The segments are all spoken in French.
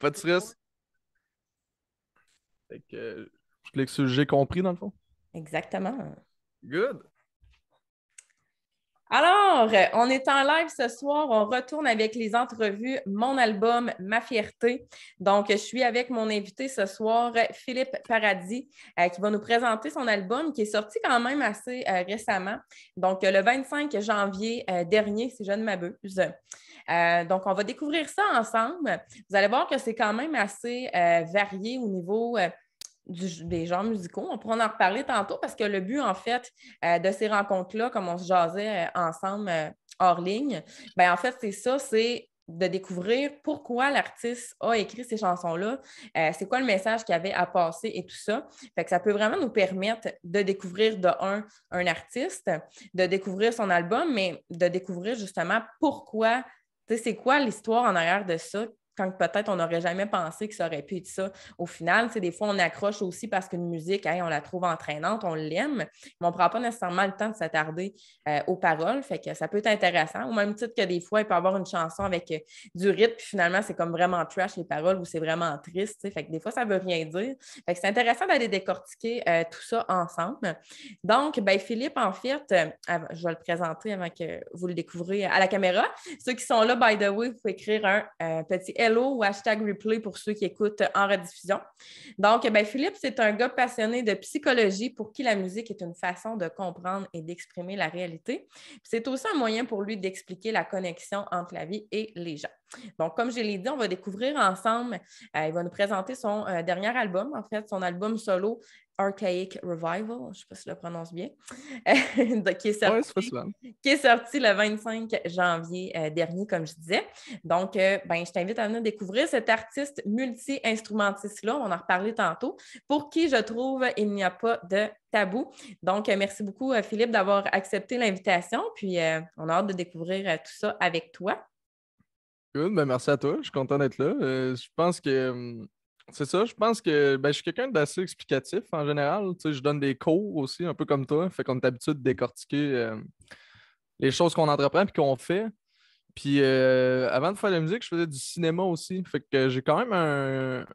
Pas de stress. Euh, je clique J'ai compris, dans le fond. Exactement. Good. Alors, on est en live ce soir. On retourne avec les entrevues Mon album, Ma fierté. Donc, je suis avec mon invité ce soir, Philippe Paradis, euh, qui va nous présenter son album qui est sorti quand même assez euh, récemment. Donc, le 25 janvier dernier, si je ne m'abuse. Euh, donc, on va découvrir ça ensemble. Vous allez voir que c'est quand même assez euh, varié au niveau euh, des genres musicaux. On pourra en reparler tantôt parce que le but, en fait, de ces rencontres-là, comme on se jasait ensemble hors ligne, bien, en fait, c'est ça, c'est de découvrir pourquoi l'artiste a écrit ces chansons-là, c'est quoi le message qu'il avait à passer et tout ça. Fait que ça peut vraiment nous permettre de découvrir de un, un artiste, de découvrir son album, mais de découvrir justement pourquoi c'est quoi l'histoire en arrière de ça? quand peut-être on n'aurait jamais pensé que ça aurait pu être ça. Au final, des fois, on accroche aussi parce qu'une musique, on la trouve entraînante, on l'aime, mais on ne prend pas nécessairement le temps de s'attarder euh, aux paroles. Fait que ça peut être intéressant. Au même titre que des fois, il peut y avoir une chanson avec euh, du rythme, puis finalement, c'est comme vraiment trash les paroles ou c'est vraiment triste. Fait que des fois, ça ne veut rien dire. c'est intéressant d'aller décortiquer euh, tout ça ensemble. Donc, ben, Philippe, en fait, je vais le présenter avant que vous le découvriez à la caméra. Ceux qui sont là, by the way, vous écrire un petit ou hashtag replay pour ceux qui écoutent en rediffusion. Donc, eh Philippe, c'est un gars passionné de psychologie pour qui la musique est une façon de comprendre et d'exprimer la réalité. C'est aussi un moyen pour lui d'expliquer la connexion entre la vie et les gens. Donc, comme je l'ai dit, on va découvrir ensemble, euh, il va nous présenter son euh, dernier album, en fait, son album solo Archaic Revival, je ne sais pas si je le prononce bien, qui, est sorti, qui, est sorti, le 25 janvier euh, dernier, comme je disais. Donc, euh, ben, je t'invite à venir découvrir cet artiste multi-instrumentiste-là, on en reparlé tantôt, pour qui, je trouve, il n'y a pas de tabou. Donc, euh, merci beaucoup, Philippe, d'avoir accepté l'invitation. Puis, on a hâte de découvrir tout ça avec toi. ben merci à toi. Je suis content d'être là. je pense que hum, c'est ça, je pense que ben, je suis quelqu'un d'assez explicatif en général. Tu sais, je donne des cours aussi, un peu comme toi. Fait qu'on est habitué de décortiquer euh, les choses qu'on entreprend et qu'on fait. Puis euh, avant de faire de la musique, je faisais du cinéma aussi. Fait que j'ai quand même un.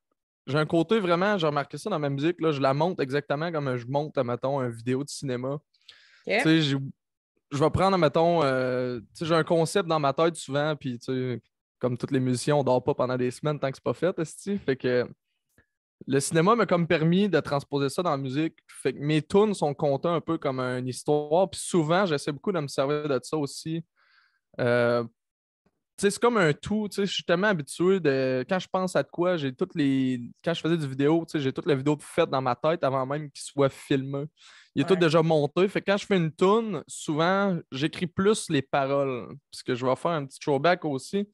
J'ai un côté vraiment, j'ai remarqué ça dans ma musique. Là, je la monte exactement comme je monte, mettons, une vidéo de cinéma. Tu sais, je vais prendre, mettons, euh, tu sais, j'ai un concept dans ma tête souvent, puis tu comme toutes les musiciens, on dort pas pendant des semaines tant que c'est pas fait, Fait que le cinéma m'a comme permis de transposer ça dans la musique. Fait que mes tunes sont comptées un peu comme une histoire. Puis souvent, j'essaie beaucoup de me servir de ça aussi. Euh, c'est comme un tout. Je suis tellement habitué de. Quand je pense à quoi, j'ai toutes les. Quand je faisais du vidéo, j'ai toutes les vidéos faites dans ma tête avant même qu'il soient filmé. Il est tout déjà monté. Fait que quand je fais une tune, souvent, j'écris plus les paroles. Puisque je vais faire un petit showback aussi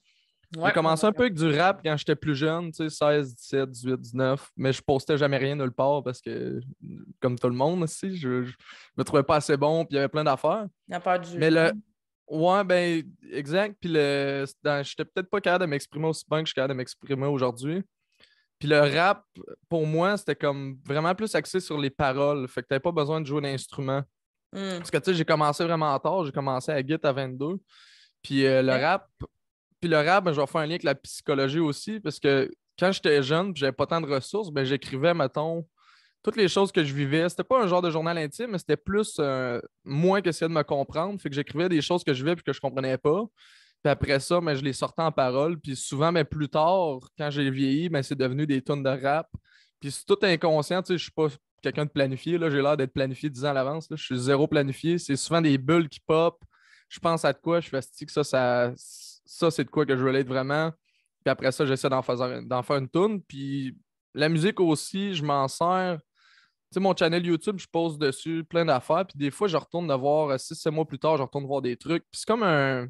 j'ai commencé un peu avec du rap quand j'étais plus jeune, tu sais, 16, 17, 18, 19, mais je postais jamais rien nulle part parce que, comme tout le monde aussi, je, me trouvais pas assez bon, puis il y avait plein d'affaires. Il a du Mais le... Ouais, ben, exact. Puis le... j'étais peut-être pas capable de m'exprimer aussi bien que je suis capable de m'exprimer aujourd'hui. Puis le rap, pour moi, c'était comme vraiment plus axé sur les paroles. Fait que t'avais pas besoin de jouer d'instrument. Hmm. Parce que, tu sais, j'ai commencé vraiment tard. J'ai commencé à Git à 22. Puis euh, le rap, puis le rap, ben, je vais faire un lien avec la psychologie aussi, parce que quand j'étais jeune, j'avais pas tant de ressources, ben, j'écrivais, mettons, toutes les choses que je vivais. C'était pas un genre de journal intime, mais c'était plus euh, moins que de me comprendre. Fait que j'écrivais des choses que je vivais et que je comprenais pas. Puis après ça, mais ben, je les sortais en parole. Puis souvent, mais plus tard, quand j'ai vieilli, mais c'est devenu des tonnes de rap. Puis c'est tout inconscient, tu sais, je suis pas quelqu'un de planifié. Là, j'ai l'air d'être planifié dix ans à l'avance. Je suis zéro planifié. C'est souvent des bulles qui pop. Je pense à de quoi, je fais que ça, ça, ça, c'est de quoi que je être vraiment. Puis après ça, j'essaie d'en faire, faire, une tourne. Puis la musique aussi, je m'en sers. Tu sais, mon channel YouTube, je pose dessus plein d'affaires. Puis des fois, je retourne de voir, euh, six, mois plus tard, je retourne voir des trucs. Puis c'est comme un.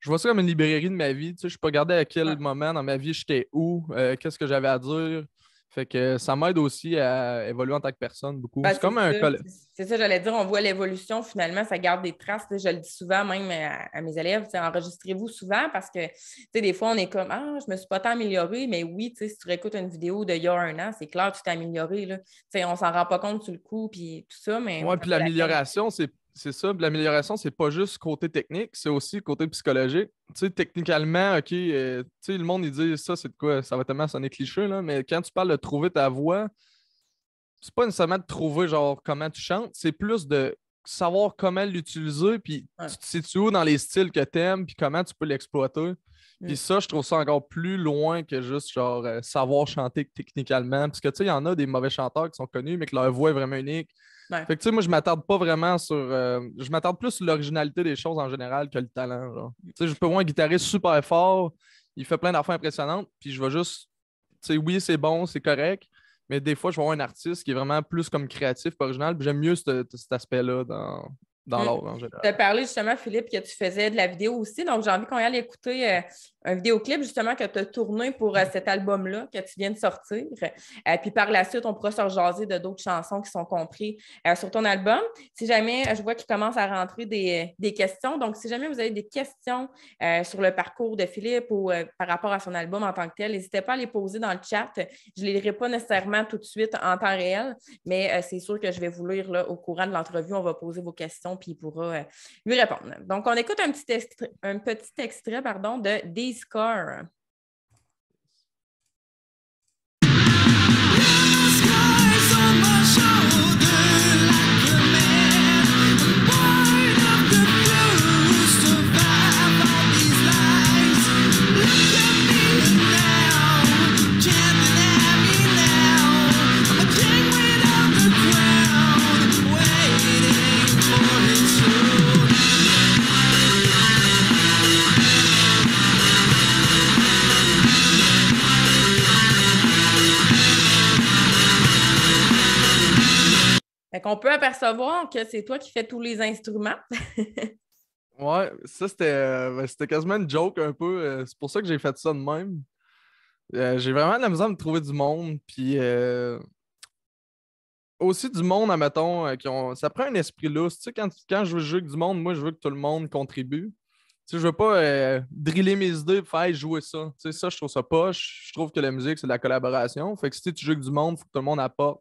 Je vois ça comme une librairie de ma vie. Tu sais, je peux regarder à quel moment dans ma vie j'étais où, euh, qu'est-ce que j'avais à dire, fait que ça m'aide aussi à évoluer en tant que personne beaucoup. Ben, c'est comme un collègue. C'est ça, j'allais dire, on voit l'évolution finalement, ça garde des traces. Je le dis souvent même à, mes élèves, enregistrez-vous souvent parce que des fois on est comme Ah, je ne me suis pas tant améliorée. » mais oui, si tu réécoutes une vidéo d'il y a un an, c'est clair, tu t'es amélioré. Là. ne on s'en rend pas compte sur le coup, puis tout ça. Mais puis l'amélioration, c'est c'est ça. L'amélioration, c'est pas juste côté technique, c'est aussi côté psychologique. Tu techniquement, OK, euh, le monde, il dit ça, c'est quoi Ça va tellement sonner cliché, là, mais quand tu parles de trouver ta voix, c'est pas nécessairement de trouver, genre, comment tu chantes, c'est plus de savoir comment l'utiliser, puis si tu te dans les styles que tu aimes, puis comment tu peux l'exploiter. Mm. Puis ça, je trouve ça encore plus loin que juste genre euh, savoir chanter techniquement. Parce tu sais, il y en a des mauvais chanteurs qui sont connus, mais que leur voix est vraiment unique. Fait que tu sais, moi, je m'attarde pas vraiment sur. Euh, je m'attarde plus sur l'originalité des choses en général que le talent. Tu sais, je peux voir un guitariste super fort, il fait plein d'affaires impressionnantes, puis je vais juste. Tu sais, oui, c'est bon, c'est correct, mais des fois, je vais voir un artiste qui est vraiment plus comme créatif, original, puis j'aime mieux cet aspect-là dans, dans mm. l'ordre en général. parlé justement, Philippe, que tu faisais de la vidéo aussi. Donc, j'ai envie qu'on aille écouter euh, un vidéoclip justement que tu as tourné pour euh, cet album-là que tu viens de sortir. Euh, puis par la suite, on pourra se rejaser de d'autres chansons qui sont comprises sur ton album. Si jamais, je vois qu'il commence à rentrer des, questions. Donc, si jamais vous avez des questions sur le parcours de Philippe ou par rapport à son album en tant que tel, n'hésitez pas à les poser dans le chat. Je ne les lirai pas nécessairement tout de suite en temps réel, mais c'est sûr que je vais vous lire au courant de l'entrevue. On va poser vos questions puis il pourra euh, lui répondre. Donc, on écoute un petit, extrait, un petit extrait pardon, de Discord. Fait qu'on peut apercevoir que c'est toi qui fais tous les instruments. ouais, ça euh, ben, c'était, quasiment une joke un peu. Euh, c'est pour ça que j'ai fait ça de même. Euh, j'ai vraiment de la misère de trouver du monde. Puis aussi du monde, admettons, qui ont... ça prend un esprit lousse. Tu sais, quand, quand je veux jouer avec du monde, moi, je veux que tout le monde contribue. Tu sais, je veux pas driller mes idées et faire jouer ça. Tu ça, je trouve ça poche. Je trouve que la musique, c'est de la collaboration. Fait que si tu joues avec du monde, il faut que tout le monde apporte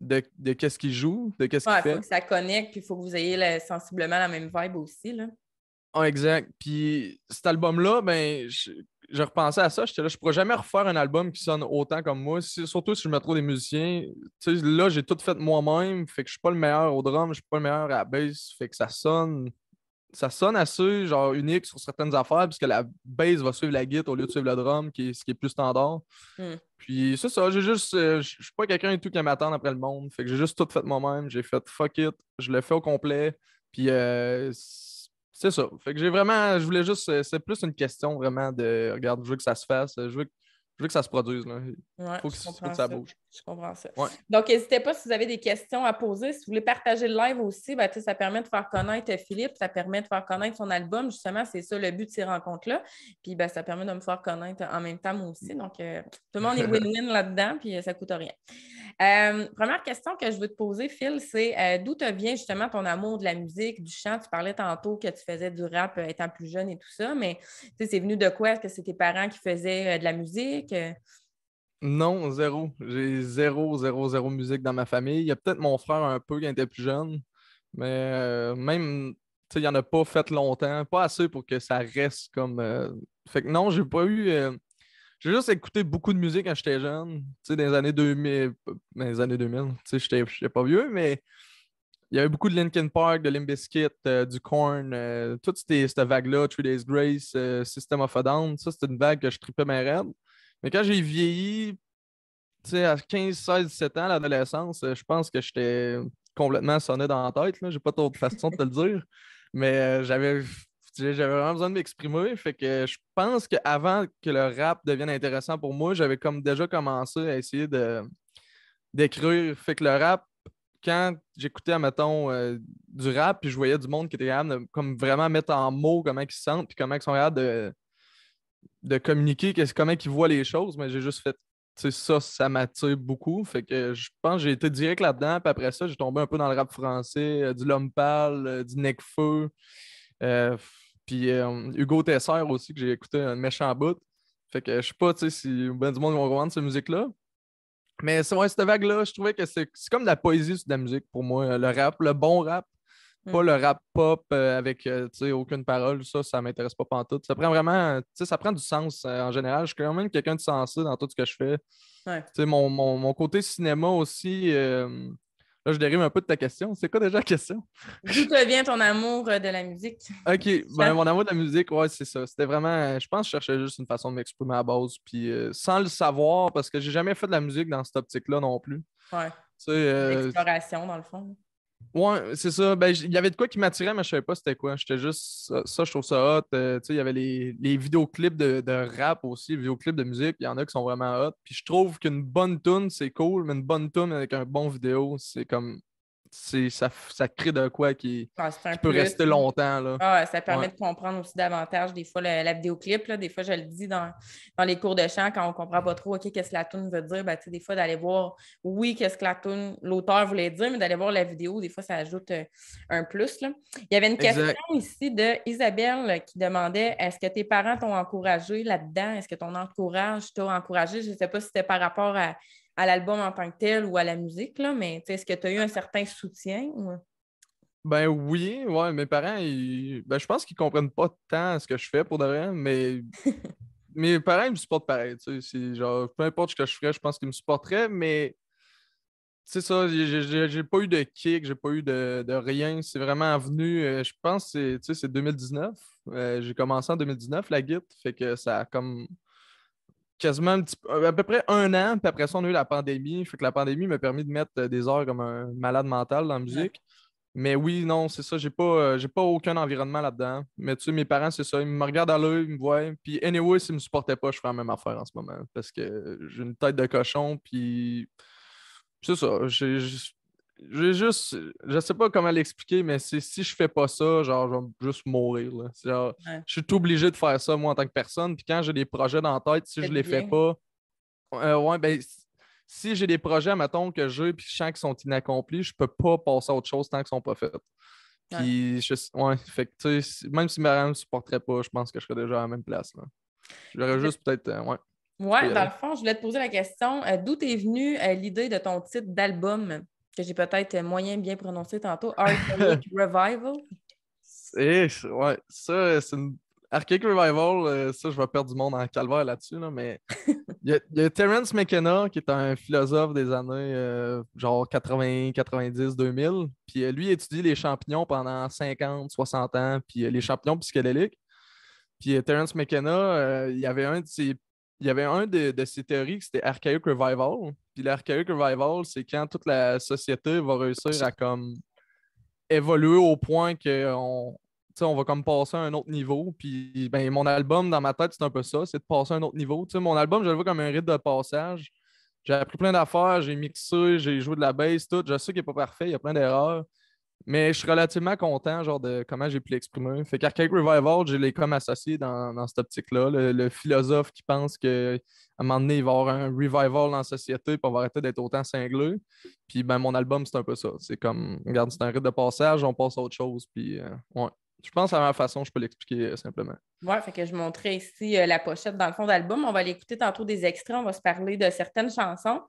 de, qu'est-ce qu'il joue, de qu'est-ce qu'il fait. Il faut que ça connecte, puis il faut que vous ayez sensiblement la même vibe aussi. Là. Ah, exact. Puis cet album-là, ben, je, repensais à ça. J'étais là, je pourrais jamais refaire un album qui sonne autant comme moi, surtout si je mets trop des musiciens. Tu là, j'ai tout fait moi-même, fait que je suis pas le meilleur au drum, je suis pas le meilleur à la bass, fait que ça sonne ça sonne assez genre unique sur certaines affaires, puisque la base va suivre la guitare au lieu de suivre le drum, qui est, ce qui est plus standard. Hmm. Puis c'est ça, j'ai juste. Euh, je suis pas quelqu'un du tout qui m'attend après le monde. Fait que j'ai juste tout fait moi-même. J'ai fait fuck it, je l'ai fait au complet. Puis euh, c'est ça. Fait que j'ai vraiment. Je voulais juste. Euh, c'est plus une question vraiment de regarde, je veux que ça se fasse. Je veux que, ça se produise. Il faut, que, ça bouge. Je comprends ça. Donc, n'hésitez pas si vous avez des questions à poser. Si vous voulez partager le live aussi, ben, ça permet de faire connaître Philippe, ça permet de faire connaître son album. Justement, c'est ça le but de ces rencontres-là. Puis, ben, ça permet de me faire connaître en même temps, moi aussi. Donc, euh, tout le monde est win-win là-dedans, puis euh, ça ne coûte rien. Euh, première question que je veux te poser, Phil, c'est d'où te vient justement ton amour de la musique, du chant? Tu parlais tantôt que tu faisais du rap étant plus jeune et tout ça, mais c'est venu de quoi? Est-ce que c'est tes parents qui faisaient de la musique? Non, zéro. J'ai zéro, zéro, zéro musique dans ma famille. Il y a peut-être mon frère un peu qui était plus jeune, mais euh, même, tu sais, il n'y en a pas fait longtemps, pas assez pour que ça reste comme. Euh, fait que non, j'ai pas eu. Euh, j'ai juste écouté beaucoup de musique quand j'étais jeune, tu sais, dans les années 2000. Dans les années 2000, tu sais, j'étais pas vieux, mais il y avait beaucoup de Linkin Park, de Limp Bizkit, du Korn, toute cette, vague-là, Three Days Grace, System of a Down, ça c'était une vague que je tripais mes rêves. Mais quand j'ai vieilli, tu sais, à 15, 16, 17 ans, l'adolescence, euh, je pense que j'étais complètement sonné dans la tête. Je n'ai pas d'autre façon de te le dire. Mais euh, j'avais vraiment besoin de m'exprimer. Fait que je pense qu'avant que le rap devienne intéressant pour moi, j'avais comme déjà commencé à essayer d'écrire. Fait que le rap, quand j'écoutais, mettons, euh, du rap, puis je voyais du monde qui était capable de comme vraiment mettre en mots comment ils se sentent, puis comment ils sont capables de, de communiquer comment ils voient les choses, mais j'ai juste fait ça, ça m'attire beaucoup. Fait que je pense que j'ai été direct là-dedans. Puis après ça, j'ai tombé un peu dans le rap français, euh, du L'Homme euh, du Necfeu. Euh, puis Hugo Tesser aussi, que j'ai écouté un méchant bout. Fait que je sais pas si ben du monde vont revendre cette musique-là. Mais vrai cette vague-là, je trouvais que c'est, comme de la poésie, de la musique pour moi. Le rap, le bon rap. Pas mm. le rap pop euh, avec euh, aucune parole, ça, ça m'intéresse pas pantoute. Ça prend vraiment, ça prend du sens euh, en général. Je suis quand même quelqu'un de sensé dans tout ce que je fais. Ouais. Mon, mon, côté cinéma aussi, Là, je dérive un peu de ta question. C'est quoi déjà la question? D'où te ton amour de la musique? OK. Ben, mon amour de la musique, ouais, c'est ça. C'était vraiment. Je pense que je cherchais juste une façon de m'exprimer à base. Puis sans le savoir, parce que j'ai jamais fait de la musique dans cette optique-là non plus. Ouais. dans le fond. Ouais, c'est ça. Ben, il y avait de quoi qui m'attirait, mais je savais pas c'était quoi. J'étais juste, ça, je trouve ça hot. Euh, il y avait les, les vidéoclips de, rap aussi, les vidéoclips de musique. Il y en a qui sont vraiment hot. Puis je trouve qu'une bonne tune, c'est cool, mais une bonne tune avec un bon vidéo, c'est comme ça, ça crée de quoi qui, ah, peut rester longtemps. Ah, ça permet de comprendre aussi davantage des fois la vidéoclip. Là, des fois, je le dis dans, dans les cours de chant, quand on ne comprend pas trop OK, qu'est-ce que la toune veut dire, ben, des fois d'aller voir oui, qu'est-ce que la tune, l'auteur voulait dire, mais d'aller voir la vidéo, des fois, ça ajoute euh, un plus. Il y avait une question ici de Isabelle qui demandait Est-ce que tes parents t'ont encouragé là-dedans? Est-ce que ton encourage t'a encouragé? Je ne sais pas si c'était par rapport à à l'album en tant que tel ou à la musique, là, mais est-ce que tu as eu un certain soutien? Ben oui, ouais, mes parents, ben, je pense qu'ils comprennent pas tant ce que je fais pour de rien, mais mes parents ils me supportent pareil. Genre, peu importe ce que je ferais, je pense qu'ils me supporteraient, mais c'est ça, j'ai pas eu de kick, j'ai pas eu de, rien. C'est vraiment venu, euh, je pense, c'est 2019. Euh, j'ai commencé en 2019 la guide, fait que ça a comme quasiment un petit, à peu près un an, puis après ça, on a eu la pandémie. Fait que la pandémie m'a permis de mettre euh, des heures comme un malade mental dans la musique. Mais oui, non, c'est ça, j'ai pas, euh, j'ai pas aucun environnement là-dedans. Mais tu sais, mes parents, c'est ça, ils me regardent à l'œil, ils me voient. Puis anyway, s'ils me supportaient pas, je ferais la même affaire en ce moment. Parce que j'ai une tête de cochon, puis c'est ça. J'ai, je juste, je sais pas comment l'expliquer, mais si je fais pas ça, genre, je vais juste mourir. Je suis obligé de faire ça, moi, en tant que personne. Puis quand j'ai des projets dans la tête, si je les fais pas, euh, ben, si j'ai des projets, mettons, que j'ai, puis je sens qu'ils sont inaccomplis, je peux pas passer à autre chose tant qu'ils sont pas faits. Puis, fait que, même si ma ne me supporterait pas, je pense que je serais déjà à la même place. J'aurais juste peut-être, euh, ouais. dans euh, le fond, je voulais te poser la question d'où est venue l'idée de ton titre d'album? que j'ai peut-être moyen bien prononcé tantôt, Archaic Revival. Oui, ouais, ça, c'est une. Archaic Revival, euh, ça, je vais perdre du monde en calvaire là-dessus, mais il y, a, Terence McKenna, qui est un philosophe des années euh, genre 80, 90, 2000, puis euh, lui étudie les champignons pendant 50, 60 ans, puis les champignons psychédéliques. Puis Terence McKenna, il y avait un de ses il y avait un de, de ces théories c'était Archaic Revival. Puis l'Archaic Revival, c'est quand toute la société va réussir à comme évoluer au point qu'on on va comme passer à un autre niveau. Puis ben, mon album, dans ma tête, c'est un peu ça, c'est de passer à un autre niveau. mon album, je le vois comme un rite de passage. J'ai appris plein d'affaires, j'ai mixé, j'ai joué de la bass, tout. Je sais qu'il n'est pas parfait, il y a plein d'erreurs. Mais je suis relativement content genre, de comment j'ai pu l'exprimer. Fait quelques Revival, je l'ai comme associé dans, dans cette optique-là. Le, philosophe qui pense qu'à un moment donné, il va y avoir un revival dans la société pour avoir arrêter d'être autant cinglé. Puis ben, mon album, c'est un peu ça. C'est comme, regarde, c'est un rite de passage, on passe à autre chose. Puis euh, Je pense à la façon, je peux l'expliquer euh, simplement. Ouais, fait que je montrais ici euh, la pochette dans le fond d'album. On va l'écouter tantôt des extraits, on va se parler de certaines chansons.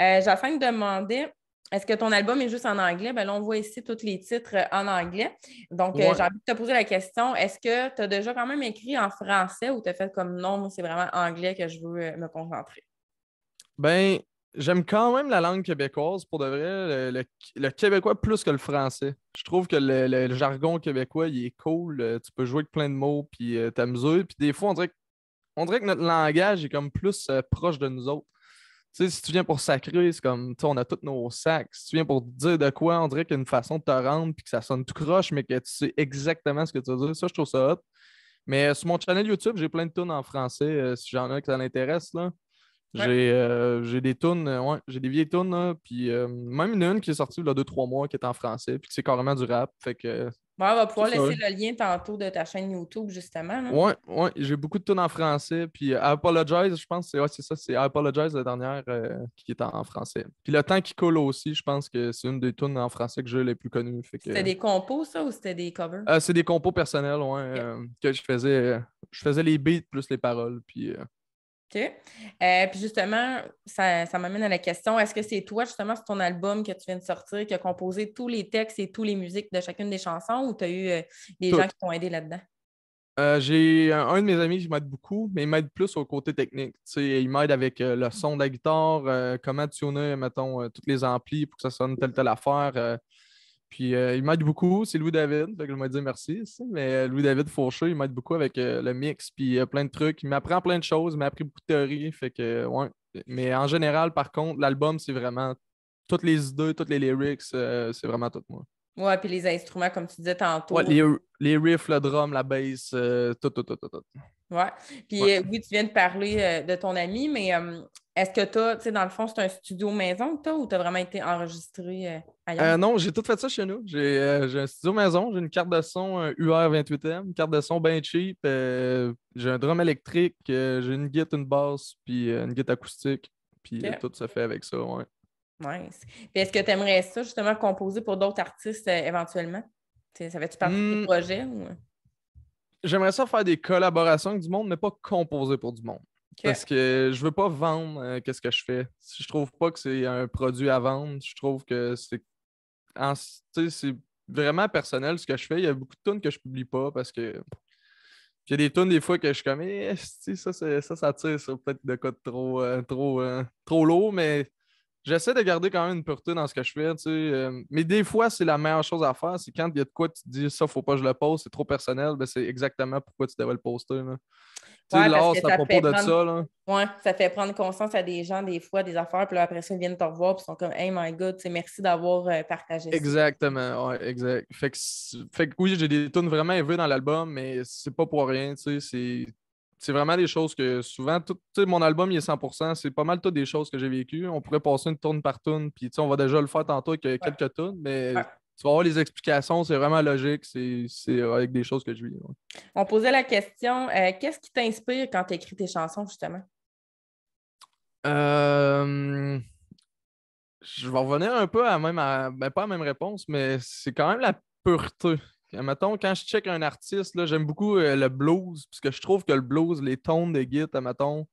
Euh, enfin demandé est-ce que ton album est juste en anglais? Ben là, on voit ici tous les titres euh, en anglais. Donc, euh, j'ai envie de te poser la question. Est-ce que tu as déjà quand même écrit en français ou tu as fait comme non, c'est vraiment anglais que je veux euh, me concentrer? Ben, j'aime quand même la langue québécoise pour de vrai. Le, québécois plus que le français. Je trouve que le, jargon québécois, il est cool. Tu peux jouer avec plein de mots puis euh, mesure Puis des fois, on dirait, que notre langage est comme plus proche de nous autres sais, si tu viens pour sacrer, c'est comme, on a tous nos sacs. Si tu viens pour dire de quoi, on dirait qu'il y a une façon de te rendre puis que ça sonne tout croche, mais que tu sais exactement ce que tu veux dire. Ça, je trouve ça hot. Mais euh, sur mon channel YouTube, j'ai plein de tunes en français, euh, si j'en ai que ça l'intéresse. Là. Euh, j'ai, des tunes, ouais, j'ai des vieilles tunes, puis même une, une qui est sortie il y a deux, trois mois qui est en français, puis que c'est carrément du rap. Fait que on va pouvoir laisser le lien tantôt de ta chaîne YouTube, justement. Oui, ouais, j'ai beaucoup de tunes en français. Puis euh, Apologize, je pense, c'est ouais, ça, c'est Apologize, la dernière euh, qui est en, français. Puis Le temps qui coule aussi, je pense que c'est une des tunes en français que j'ai les plus connues. C'était des compos, ça, ou c'était des covers? Euh, c'est des compos personnels, ouais, que je faisais. je faisais les beats plus les paroles. Puis euh, puis justement, ça, m'amène à la question, est-ce que c'est toi, justement, sur ton album que tu viens de sortir, qui a composé tous les textes et toutes les musiques de chacune des chansons ou tu as eu euh, des gens qui t'ont aidé là-dedans? Euh, j'ai un, de mes amis qui m'aide beaucoup, mais il m'aide plus au côté technique. il m'aide avec le mm. son de la guitare, comment tu tuner, mettons, toutes les amplis pour que ça sonne telle telle affaire. Puis euh, il m'aide beaucoup, c'est Louis David, fait que je dit merci. Mais euh, Louis David Fourcheux, il m'aide beaucoup avec euh, le mix, puis plein de trucs. Il m'apprend plein de choses, il m'a appris beaucoup de théorie. Fait que, ouais. Mais en général, par contre, l'album, c'est vraiment toutes les idées, toutes les lyrics, c'est vraiment tout moi. Ouais, puis les instruments, comme tu disais tantôt. Ouais, les, les riffs, le drum, la bass, tout, tout, tout, tout, tout. Ouais. Puis euh, oui, tu viens de parler euh, de ton ami, mais euh, est-ce que tu as, tu sais, dans le fond, c'est un studio maison toi ou tu as vraiment été enregistré ailleurs? non, j'ai tout fait ça chez nous. J'ai un studio maison, j'ai une carte de son UR28M, une carte de son bien cheap, j'ai un drum électrique, j'ai une guitare, une basse, puis une guitare acoustique. Puis tout se fait avec ça, ouais. Nice. Puis est-ce que tu aimerais ça, justement, composer pour d'autres artistes éventuellement? ça va-tu partie du mmh. projets? Ou j'aimerais ça faire des collaborations avec du monde, mais pas composer pour du monde. Parce que je veux pas vendre euh, qu'est-ce que je fais. Je trouve pas que c'est un produit à vendre. Je trouve que c'est vraiment personnel ce que je fais. Il y a beaucoup de tunes que je publie pas parce que il y a des tunes des fois que je suis comme eh, ça, ça, ça tire sur peut-être de côté trop, euh, trop, euh, trop lourd, mais j'essaie de garder quand même une pureté dans ce que je fais. Tu sais, euh, mais des fois, c'est la meilleure chose à faire. C'est quand il y a de quoi tu te dis ça, faut pas que je le pose, c'est trop personnel, mais ben, c'est exactement pourquoi tu devais le poster. Là. Tu sais, c'est à propos de ça. Là. Ouais, ça fait prendre conscience à des gens des fois, des affaires, puis là, après ça, ils viennent te revoir, puis ils sont comme Hey my God, merci d'avoir euh, partagé partagé Exactement, exact. Fait que, oui, j'ai des tunes vraiment éveillées dans l'album, mais c'est pas pour rien, tu sais, c'est c'est vraiment des choses que souvent, tout, mon album, il est 100%, c'est pas mal toutes des choses que j'ai vécues. On pourrait passer une tourne par tourne, puis on va déjà le faire tantôt avec euh, quelques tournes, mais tu vas avoir les explications, c'est vraiment logique, c'est avec des choses que je vis. On posait la question, euh, qu'est-ce qui t'inspire quand tu écris tes chansons, justement? Euh, je vais revenir un peu à même, ben, pas la même réponse, mais c'est quand même la pureté quand je check un artiste, j'aime beaucoup euh, le blues, puisque je trouve que le blues, les tones de git, mettons,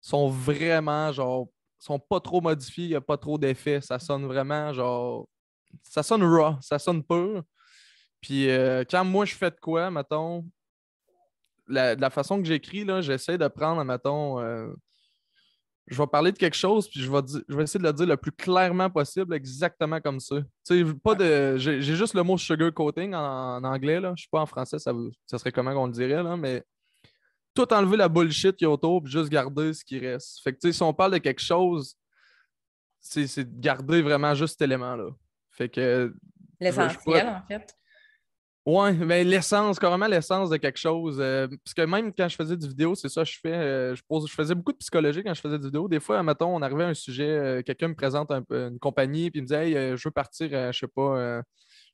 sont vraiment genre sont pas trop modifiés, il n'y a pas trop d'effets. Ça sonne vraiment genre. Ça sonne raw, ça sonne pur. Puis euh, quand moi je fais de quoi, mettons, la, la façon que j'écris, là, j'essaie de prendre, mettons, euh, je vais parler de quelque chose, puis je vais, essayer de le dire le plus clairement possible, exactement comme ça. J'ai juste le mot sugar coating en, anglais, là. Je suis pas en français, ça, serait comment qu'on le dirait, là, mais tout enlever la bullshit qui est autour, juste garder ce qui reste. Fait que, tu si on parle de quelque chose, c'est garder vraiment juste cet élément-là. Fait que. L'essentiel, en fait. Oui, mais ben, l'essence, carrément l'essence de quelque chose. Euh, parce que même quand je faisais du vidéo, c'est ça, je fais. Euh, je, faisais beaucoup de psychologie quand je faisais du vidéo. Des fois, mettons, on arrivait à un sujet, euh, quelqu'un me présente une compagnie, puis il me disait, hey, je veux partir, je sais pas,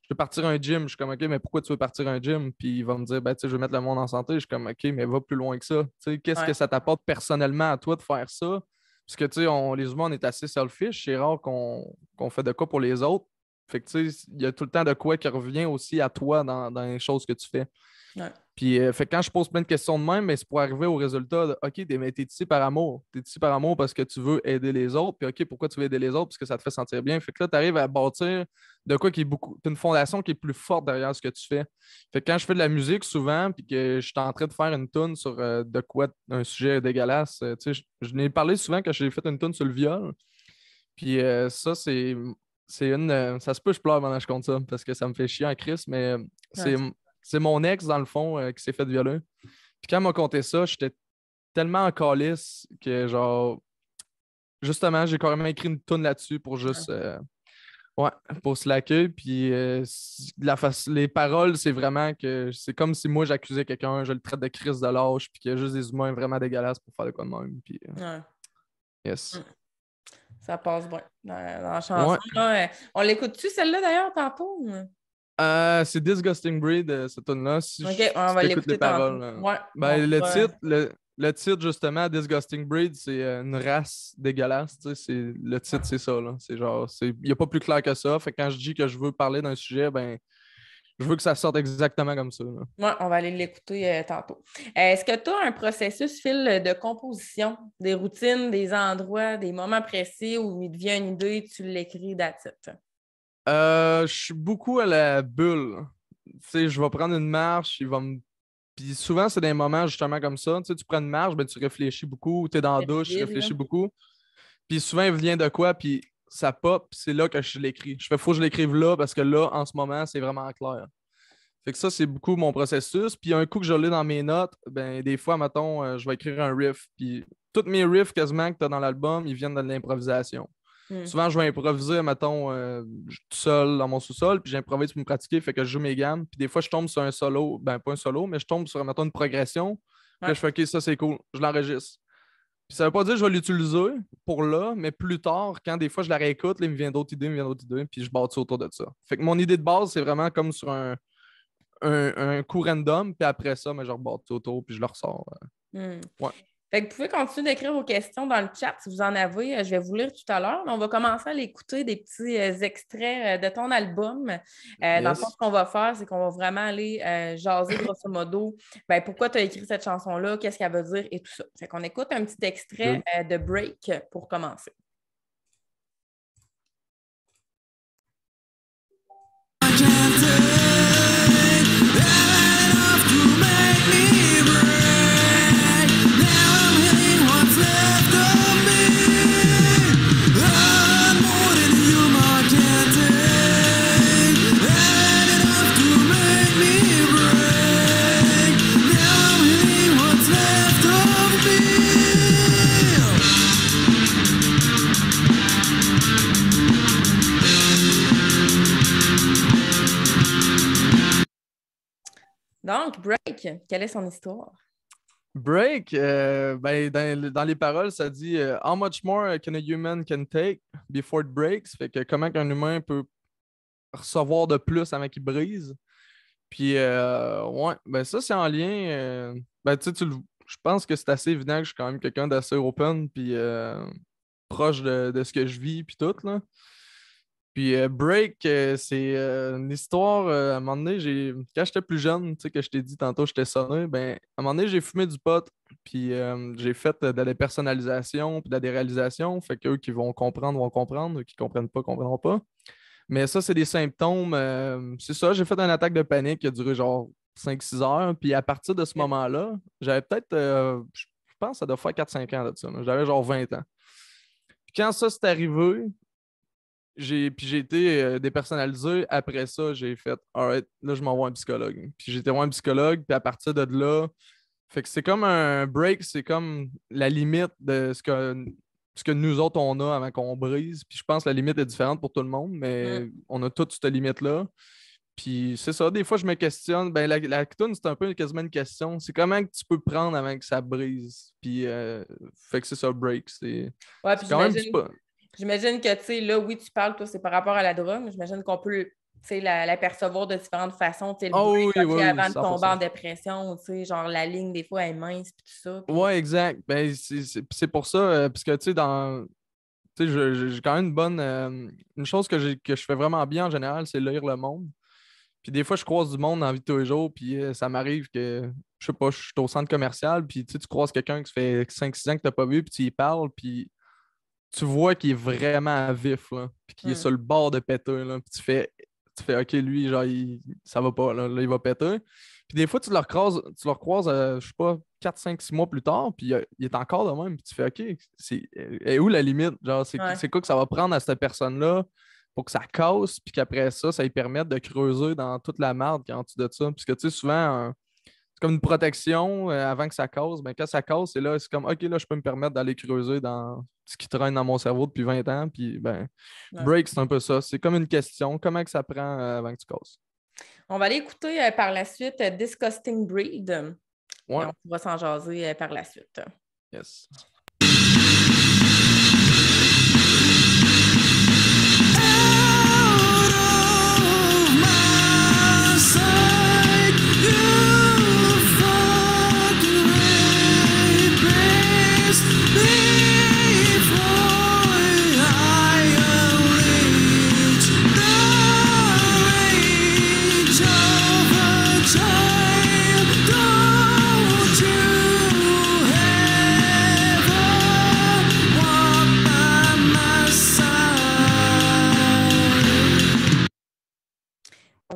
je veux partir à un gym. Je suis comme, OK, mais pourquoi tu veux partir à un gym? Puis il va me dire, ben, tu sais, je veux mettre le monde en santé. Je suis comme, OK, mais va plus loin que ça. qu'est-ce que ça t'apporte personnellement à toi de faire ça? Parce que, tu sais, les humains, on est assez selfish. C'est rare qu'on fait de quoi pour les autres. Fait que tu sais, il y a tout le temps de quoi qui revient aussi à toi dans, les choses que tu fais. Puis euh, fait quand je pose plein de questions de même, mais c'est pour arriver au résultat de OK, t'es ici par amour. T'es ici par amour parce que tu veux aider les autres. Puis OK, pourquoi tu veux aider les autres? Parce que ça te fait sentir bien. Fait que là, tu arrives à bâtir de quoi qui est beaucoup. T'as une fondation qui est plus forte derrière ce que tu fais. Fait que quand je fais de la musique souvent, puis que je suis en train de faire une tune sur euh, de quoi un sujet dégueulasse, euh, tu sais, je, n'ai parlé souvent que j'ai fait une tune sur le viol. Puis ça, c'est c'est une. Euh, ça se peut, je pleure pendant je compte ça parce que ça me fait chier en crise, mais euh, c'est, c'est mon ex, dans le fond, euh, qui s'est fait violer. Puis quand elle m'a compté ça, j'étais tellement en calice que, genre, justement, j'ai carrément écrit une toune là-dessus pour juste. ouais, pour slacker. Puis la les paroles, c'est vraiment que c'est comme si moi j'accusais quelqu'un, je le traite de crise de lâche, puis qu'il y a juste des humains vraiment dégueulasses pour faire le quoi de même. Puis, Yes. Mm. Ça passe bien dans, la chanson. On l'écoute-tu celle-là d'ailleurs tantôt? Euh, c'est Disgusting Breed, euh, cette tune-là. Si on va l'écouter euh. ben, le, titre, le, titre, justement, Disgusting Breed, c'est une race dégueulasse. Le titre, c'est ça. C'est genre, il n'y a pas plus clair que ça. Fait quand je dis que je veux parler d'un sujet, ben, je veux que ça sorte exactement comme ça. on va aller l'écouter euh, tantôt. Euh, est-ce que tu as un processus, fil de composition, des routines, des endroits, des moments précis où il devient une idée, et tu l'écris d'attitude? Euh, je suis beaucoup à la bulle. sais, je vais prendre une marche, il va me. Puis souvent, c'est des moments justement comme ça. tu prends une marche, ben, tu réfléchis beaucoup, tu es dans la douche, tu réfléchis beaucoup. Puis souvent, il vient de quoi? Puis ça pop, c'est là que je l'écris. Je fais, faut que je l'écrive là parce que là, en ce moment, c'est vraiment clair. Fait que ça, c'est beaucoup mon processus. Puis un coup que je l'ai dans mes notes, ben des fois, mettons, euh, je vais écrire un riff. Puis tous mes riffs quasiment que tu as dans l'album, ils viennent de l'improvisation. Hmm. Souvent, je vais improviser, mettons, euh, tout seul dans mon sous-sol, puis j'improvise pour me pratiquer, fait que je joue mes gammes. Puis des fois, je tombe sur un solo, ben pas un solo, mais je tombe sur, mettons, une progression. Puis je fais, OK, ça, c'est cool, je l'enregistre. Ça ça veut pas dire que je vais l'utiliser pour là, mais plus tard, quand des fois je la réécoute, il me vient d'autres idées, il me vient d'autres idées, puis je bâtis autour de ça. Fait que mon idée de base, c'est vraiment comme sur un, un, un coup random, puis après ça, mais ben, je rebâtis autour, puis je le ressors. Euh. Hmm. Ouais vous pouvez continuer d'écrire vos questions dans le chat si vous en avez. Euh, je vais vous lire tout à l'heure. On va commencer à l'écouter des petits euh, extraits euh, de ton album. ce qu'on va faire, c'est qu'on va vraiment aller jaser grosso modo. Ben, pourquoi tu as écrit cette chanson-là? Qu'est-ce qu'elle veut dire et tout ça. Fait qu'on écoute un petit extrait de Break pour commencer. quelle est son histoire? Break, euh, ben, dans, les paroles, ça dit euh, How much more can a human can take before it breaks? Fait que comment un humain peut recevoir de plus avant qu'il brise? Puis, euh, ouais, ben, ça, c'est en lien. Ben, je pense que c'est assez évident que je suis quand même quelqu'un d'assez open, puis proche de, ce que je vis, puis tout, là. Puis euh, Break, euh, c'est euh, une histoire. à un moment donné, quand j'étais plus jeune, tu sais, que je t'ai dit tantôt, j'étais sonné, ben, à un moment donné, j'ai fumé du pot, puis j'ai fait de la personnalisation, puis de la déréalisation. Fait qu'eux qui vont comprendre vont comprendre, eux qui comprennent pas, comprendront pas. Mais ça, c'est des symptômes. c'est ça, j'ai fait une attaque de panique qui a duré genre 5-6 heures. Puis à partir de ce moment-là, j'avais peut-être, je pense, ça doit faire 4-5 ans là-dessus. J'avais genre 20 ans. Puis quand ça s'est arrivé, j'ai puis j'ai été euh, dépersonnalisé après ça j'ai fait alright là je m'envoie un psychologue puis j'étais moi un psychologue puis à partir de là fait que c'est comme un break c'est comme la limite de ce que ce que nous autres on a avant qu'on brise puis je pense que la limite est différente pour tout le monde mais on a toute cette limite là puis c'est ça des fois je me questionne ben la, la c'est un peu quasiment une question c'est comment que tu peux prendre avant que ça brise puis euh, fait que c'est ça break c'est ouais, quand même J'imagine que, tu sais, là, oui, tu parles, toi, c'est par rapport à la drogue, j'imagine qu'on peut l'apercevoir de différentes façons. Le ah oui, oui, avant de tomber en dépression, genre la ligne des fois est mince puis tout ça. Oui, exact. Ben, c'est pour ça, tu euh, parce que tu sais, dans. J'ai quand même une bonne. Euh, une chose que, que je fais vraiment bien en général, c'est lire le monde. Puis des fois, je croise du monde dans la vie de tous les jours, puis euh, ça m'arrive que, je sais pas, je suis au centre commercial, puis tu sais, tu croises quelqu'un qui fait 5-6 ans que tu n'as pas vu, puis tu y parles, puis tu vois qu'il est vraiment vif, là, qu'il est sur le bord de péter, là, puis tu fais, tu fais, OK, lui, genre, ça va pas, là, il va péter. Puis des fois, tu le recroises, tu le recroises euh, je sais pas, 4, 5, 6 mois plus tard, puis euh, il est encore de même, puis tu fais, OK, c'est où la limite? Genre, c'est quoi que ça va prendre à cette personne-là pour que ça casse, puis qu'après ça, ça lui permette de creuser dans toute la merde qui est en dessous de ça. puisque tu sais, souvent, comme une protection euh, avant que ça cause, mais ben, quand ça cause, c'est là, c'est comme OK, là, je peux me permettre d'aller creuser dans ce qui traîne dans mon cerveau depuis 20 ans. Puis ben, break, c'est un peu ça. C'est comme une question. Comment que ça prend euh, avant que tu causes. On va aller écouter euh, par la suite Disgusting Breed. on va s'en jaser par la suite. Yes.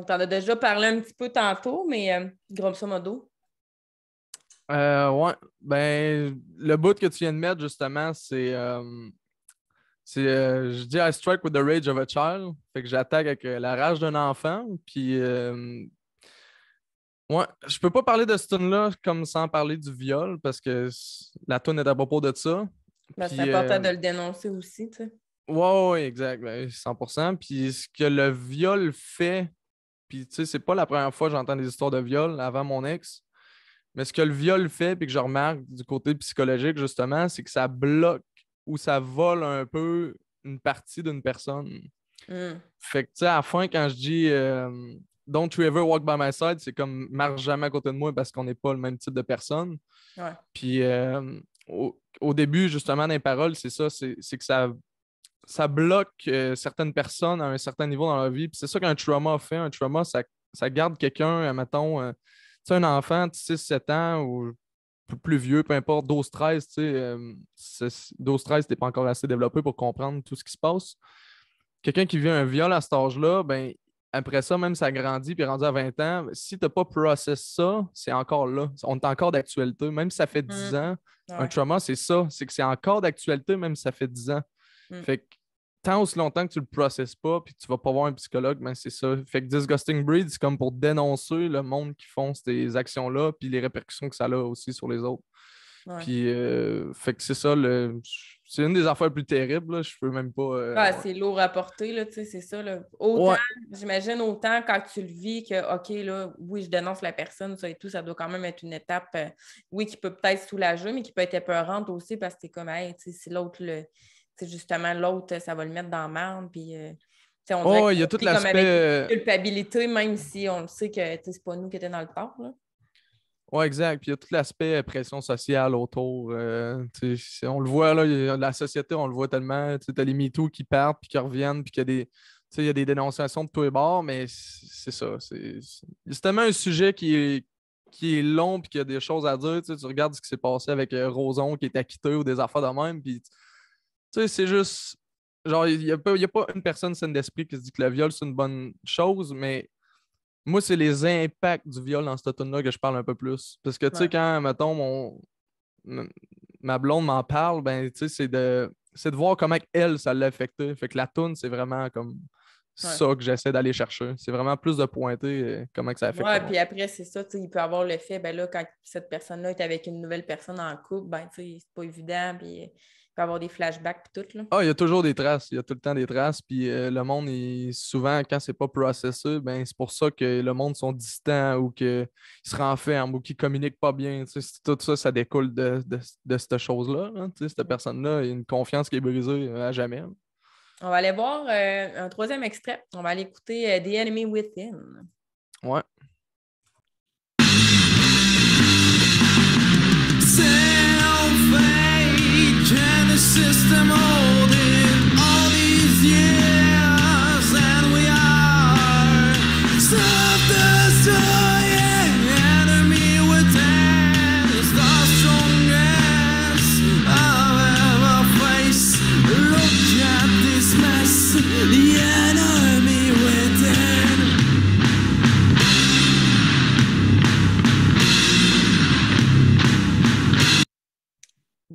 t'en as déjà parlé un petit peu tantôt, mais euh, grosso modo. Euh, ouais. Ben, le bout que tu viens de mettre, justement, c'est. Euh, c'est euh, je dis I strike with the rage of a child. Fait que j'attaque avec la rage d'un enfant. Puis. ouais, je peux pas parler de ce tune-là comme sans parler du viol, parce que la tune est à propos de ça. Ben, c'est important de le dénoncer aussi, tu sais. Oui, exact, 100%. Ben, Puis ce que le viol fait puis, tu sais, c'est pas la première fois que j'entends des histoires de viol avant mon ex. Mais ce que le viol fait, puis que je remarque du côté psychologique, justement, c'est que ça bloque ou ça vole un peu une partie d'une personne. Hmm. Fait que, tu sais, à la fin, quand je dis euh, Don't you ever walk by my side, c'est comme marche jamais à côté de moi parce qu'on n'est pas le même type de personne. Puis, euh, au, au, début, justement, des paroles, c'est ça, c'est que ça ça bloque euh, certaines personnes à un certain niveau dans leur vie. Puis c'est ça qu'un trauma fait. Un trauma, ça, garde quelqu'un, euh, mettons, euh, sais, un enfant de 6-7 ans ou plus, vieux, peu importe, 12-13, sais, 12-13, t'es pas encore assez développé pour comprendre tout ce qui se passe. Quelqu'un qui vit un viol à cet âge-là, ben, après ça, même ça grandit, puis rendu à 20 ans, si t'as pas process ça, c'est encore là. On est encore d'actualité. Même si ça fait 10 mmh. ans, un trauma, c'est ça. C'est que c'est encore d'actualité, même ça fait 10 ans. Mmh. Fait que aussi longtemps que tu le processes pas, puis tu vas pas voir un psychologue, mais ben, c'est ça. Fait que Disgusting Breed, c'est comme pour dénoncer le monde qui font ces actions-là, puis les répercussions que ça a aussi sur les autres. Puis, euh, fait que c'est ça, le... c'est une des affaires plus terribles, là. je peux même pas. Euh, c'est lourd à porter, tu sais, c'est ça. Autant, j'imagine, autant quand tu le vis que, OK, là, oui, je dénonce la personne, ça et tout, ça doit quand même être une étape, euh, oui, qui peut peut-être soulager, mais qui peut être épeurante aussi parce que c'est comme, hey, tu si l'autre le c'est justement l'autre, ça va le mettre dans merde Puis, euh, sais, on oh, il y a tout l'aspect. Euh, culpabilité, même si on le sait que c'est pas nous qui étions dans le là. Oui, exact. Puis il y a tout l'aspect euh, pression sociale autour. on le voit, là, la société, on le voit tellement. Tu as les MeToo qui partent, puis qui reviennent, puis qu'il y a des. Il y a des dénonciations de tous les bords, mais c'est ça. C'est tellement un sujet qui est, qui est long et qui a des choses à dire. Tu, tu regardes ce qui s'est passé avec Roson qui est acquitté ou des affaires de même, puis tu sais, c'est juste. Genre, il n'y a, pas une personne saine d'esprit qui se dit que le viol, c'est une bonne chose, mais moi, c'est les impacts du viol dans cette tune là que je parle un peu plus. Parce que, tu sais, quand, mettons, mon, ma blonde m'en parle, ben, tu sais, c'est de, c'est de voir comment elle, ça l'a affecté. Fait que la toune, c'est vraiment comme ça que j'essaie d'aller chercher. C'est vraiment plus de pointer euh, comment que ça affecte. Ouais, puis après, c'est ça, tu sais, il peut avoir le ben là, quand cette personne-là est avec une nouvelle personne en couple, ben, tu sais, c'est pas évident, puis peut avoir des flashbacks et tout. Ah, il y a toujours des traces. Il y a tout le temps des traces. Puis euh, le monde, souvent, quand c'est pas processé, ben, c'est pour ça que le monde sont distants ou qu'ils se renferment ou qu'ils communiquent pas bien. tout ça, ça découle de, cette chose-là. cette mm. personne-là, il y a une confiance qui est brisée euh, à jamais. On va aller voir euh, un troisième extrait. On va aller écouter The Enemy Within. Ouais. system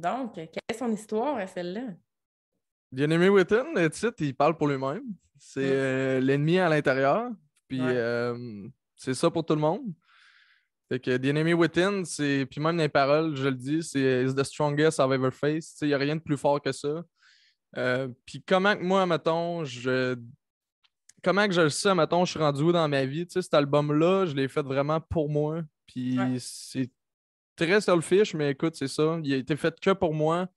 Donc, euh, quelle est son histoire à euh, celle-là? «The Enemy Within», le il parle pour lui-même. C'est euh, l'ennemi à l'intérieur. Puis c'est ça pour tout le monde. Fait que «The Enemy Within», c'est. Puis même les paroles, je le dis, c'est the strongest I've ever faced. Il n'y a rien de plus fort que ça. puis comment que moi, mettons, je. Comment que je le sais, mettons, je suis rendu où dans ma vie? cet album-là, je l'ai fait vraiment pour moi. Puis c'est très selfish, mais écoute, c'est ça. Il a été fait que pour moi.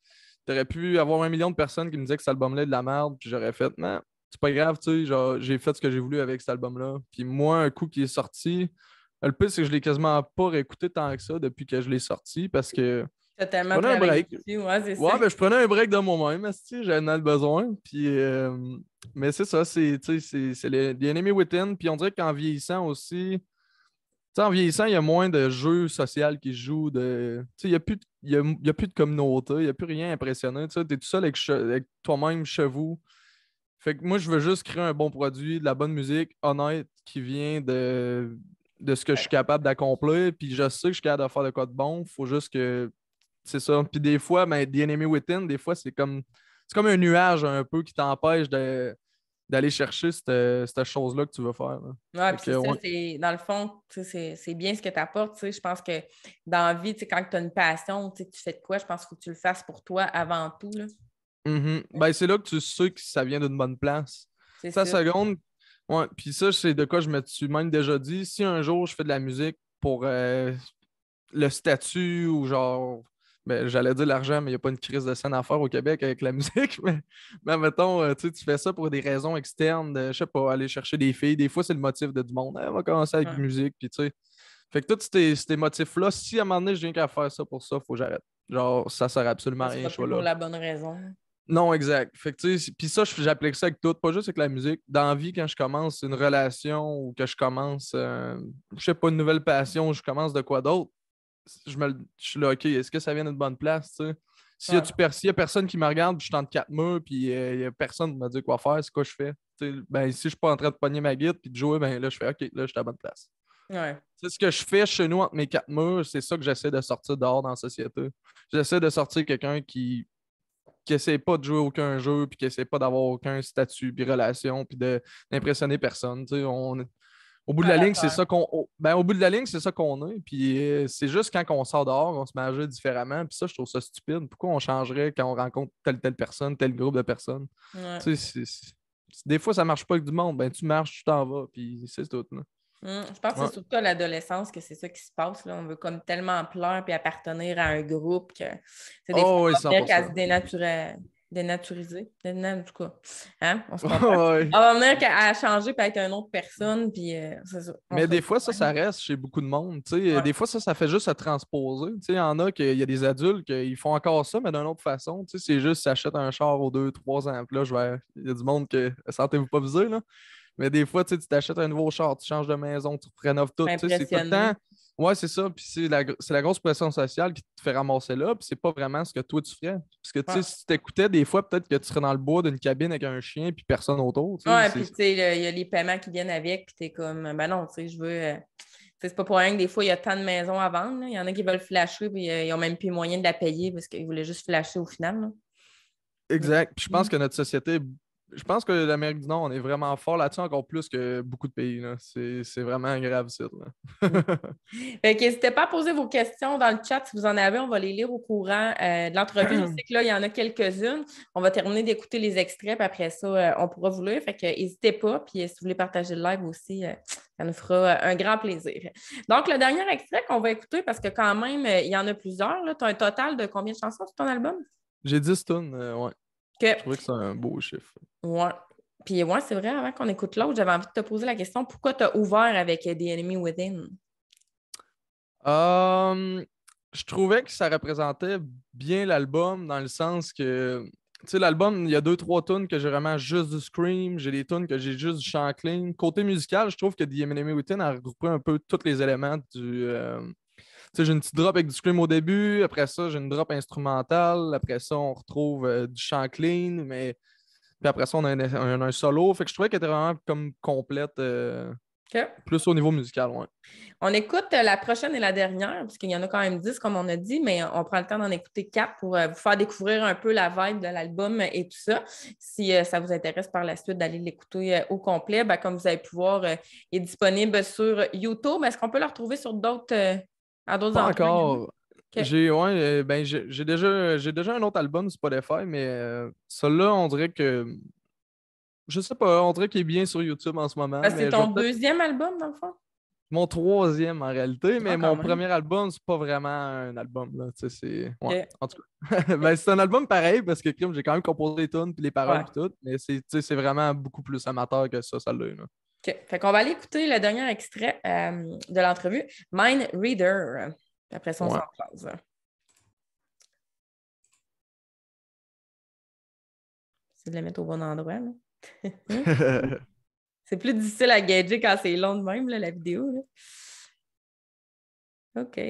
T'aurais pu avoir un million de personnes qui me disaient que cet album-là est de la merde, puis j'aurais fait, non, c'est pas grave, tu sais, j'ai fait ce que j'ai voulu avec cet album-là. Puis moi, un coup qui est sorti, le plus, c'est que je l'ai quasiment pas réécouté tant que ça depuis que je l'ai sorti parce que. T'as tellement je prenais un break. ouais, ben, je prenais un break de moi-même, j'en ai besoin. Euh, mais c'est ça, c'est, c'est, c'est les, Within. Puis on dirait qu'en vieillissant aussi, sais, en vieillissant, il y a moins de jeux sociaux qui se jouent. De... Il n'y a, plus de... y plus communauté, il n'y a plus rien impressionnant. Tu es tout seul avec, toi-même chez vous. Fait que moi, je veux juste créer un bon produit, de la bonne musique, honnête, qui vient de, de ce que je suis capable d'accomplir. Puis je sais que je suis capable de faire le code de bon. faut juste que. C'est ça. Puis des fois, ben, The Enemy Within, des fois, c'est comme. C'est comme un nuage un peu qui t'empêche de d'aller chercher euh, cette, chose-là que tu veux faire. Oui, dans le fond, c'est bien ce que tu apportes. Je pense que dans la vie, quand tu as une passion, tu fais de quoi, je pense que tu le fasses pour toi avant tout. Mm-hmm. ben, c'est là que tu sais que ça vient d'une bonne place. Ça seconde, ouais, puis ça, c'est de quoi je me suis même déjà dit. Si un jour je fais de la musique pour euh, le statut ou genre ben, j'allais dire l'argent, mais il n'y a pas une crise de scène à faire au Québec avec la musique. Mais, mais ben, mettons, euh, tu fais ça pour des raisons externes, Je je sais pas, aller chercher des filles. Des fois, c'est le motif de du monde. Ah, on va commencer avec la musique, puis tu Fait que tous ces, motifs-là, si à un moment donné, je viens qu'à faire ça pour ça, faut que j'arrête. Genre, ça sert absolument à rien. pour la bonne raison. Non, exact. Fait que, puis ça, j'applique ça avec tout, pas juste avec la musique. Dans la vie, quand je commence une relation ou que je commence, euh, je sais pas, une nouvelle passion, je commence de quoi d'autre, je me je suis là, OK, est-ce que ça vient d'une bonne place? S'il y n'y a, personne qui me regarde, je suis quatre murs, puis euh, a personne qui m'a dit quoi faire, c'est quoi je fais. ben, si je ne suis pas en train de pogner ma guide puis de jouer, ben là, je fais OK, là, je suis à la bonne place. C'est ce que je fais chez nous entre mes quatre murs, c'est ça que j'essaie de sortir dehors dans la société. J'essaie de sortir quelqu'un qui n'essaie pas de jouer aucun jeu, puis qui n'essaie pas d'avoir aucun statut, puis relation, puis d'impressionner personne. on, au bout de la ligne, c'est ça qu'on. Ben, au bout de la ligne, c'est ça qu'on est. Puis euh, c'est juste quand on sort dehors, on se marie différemment. Puis ça, je trouve ça stupide. Pourquoi on changerait quand on rencontre telle telle personne, tel groupe de personnes? des fois, ça marche pas avec du monde. Ben, tu marches, tu t'en vas, puis c'est tout. Mmh, je pense que c'est surtout à l'adolescence que c'est ça qui se passe. Là. On veut comme tellement pleurer puis appartenir à un groupe que c'est des oh, fois oui, se dénaturisé. En tout cas, hein? on va venir à changer et être une autre personne. Puis, euh, Mais des fois, ça, ça reste chez beaucoup de monde. Des fois, ça, ça fait juste se transposer. Il y en a qu'il y a des adultes qui font encore ça, mais d'une autre façon. C'est juste s'achète un char aux deux, trois ans. je il y a du monde que sentez-vous pas viser. Là. Mais des fois, tu t'achètes un nouveau char, tu changes de maison, tu rénoves tout. C'est tout le temps Ouais, c'est ça. Puis c'est la, grosse pression sociale qui te fait ramasser là. Puis c'est pas vraiment ce que toi tu ferais. Parce que, tu sais, t'écoutais, des fois, peut-être que tu serais dans le bois d'une cabine avec un chien puis personne autour. Ouais, puis tu sais, il y a les paiements qui viennent avec. Puis t'es comme, ben non, tu sais, je veux. Euh, c'est pas pour rien que des fois, il y a tant de maisons à vendre. Il y en a qui veulent flasher puis euh, ils n'ont même plus moyen de la payer parce qu'ils voulaient juste flasher au final. Exact. Puis je pense mm. que notre société je pense que l'Amérique du Nord, on est vraiment fort là-dessus, encore plus que beaucoup de pays. C'est vraiment grave, ça. N'hésitez pas à poser vos questions dans le chat si vous en avez. On va les lire au courant euh, de l'entrevue. je sais que là, il y en a quelques-unes. On va terminer d'écouter les extraits, puis après ça, euh, on pourra vous lire. Fait que n'hésitez pas. Puis euh, si vous voulez partager le live aussi, ça nous fera un grand plaisir. Donc, le dernier extrait qu'on va écouter, parce que quand même, il y en a plusieurs. Tu as un total de combien de chansons sur ton album? J'ai 10 tonnes, ouais. Je trouvais que c'est un beau chiffre. Ouais. Puis ouais, c'est vrai, avant qu'on écoute l'autre, j'avais envie de te poser la question pourquoi tu as ouvert avec euh, The Enemy Within? Euh, je trouvais que ça représentait bien l'album dans le sens que tu sais, l'album, il y a deux, trois tunes que j'ai vraiment juste du scream, j'ai des tunes que j'ai juste du chant clean. Côté musical, je trouve que The Enemy Within a regroupé un peu tous les éléments du. Euh, tu sais, j'ai une petite drop avec du scream au début, après ça, j'ai une drop instrumentale, après ça, on retrouve du chant clean, mais puis après ça, on a un, solo. Fait que je trouvais qu'elle était vraiment comme complète. Euh, plus au niveau musical, On écoute euh, la prochaine et la dernière, parce qu'il y en a quand même dix, comme on a dit, mais on prend le temps d'en écouter quatre pour euh, vous faire découvrir un peu la vibe de l'album et tout ça. Si ça vous intéresse par la suite d'aller l'écouter au complet, ben, comme vous allez pouvoir, il est disponible sur YouTube. Est-ce qu'on peut le retrouver sur d'autres à d'autres encore. J'ai ouais, euh, ben, j'ai déjà, déjà un autre album Spotify, mais euh, celui-là, on dirait que. Je sais pas, on dirait qu'il est bien sur YouTube en ce moment. Ah, c'est ton deuxième album, dans le fond? Mon troisième en réalité, ah, mais mon premier album, c'est pas vraiment un album. C'est... En tout cas. Ben, c'est un album pareil parce que j'ai quand même composé les tunes, puis les paroles, et tout, mais c'est, vraiment beaucoup plus amateur que ça, celle-là. On Fait qu'on va aller écouter le dernier extrait euh, de l'entrevue, Mind Reader. Après on s'en passe. C'est de la mettre au bon endroit. c'est plus difficile à gager quand c'est long de même, la vidéo. Là. OK.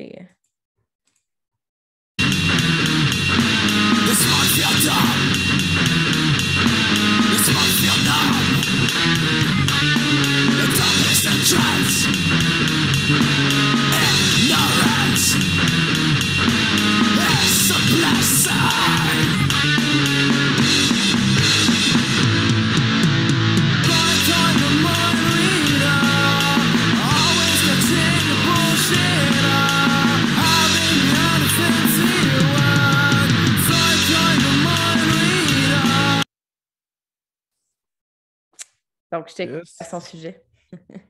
Donc, je à son sujet.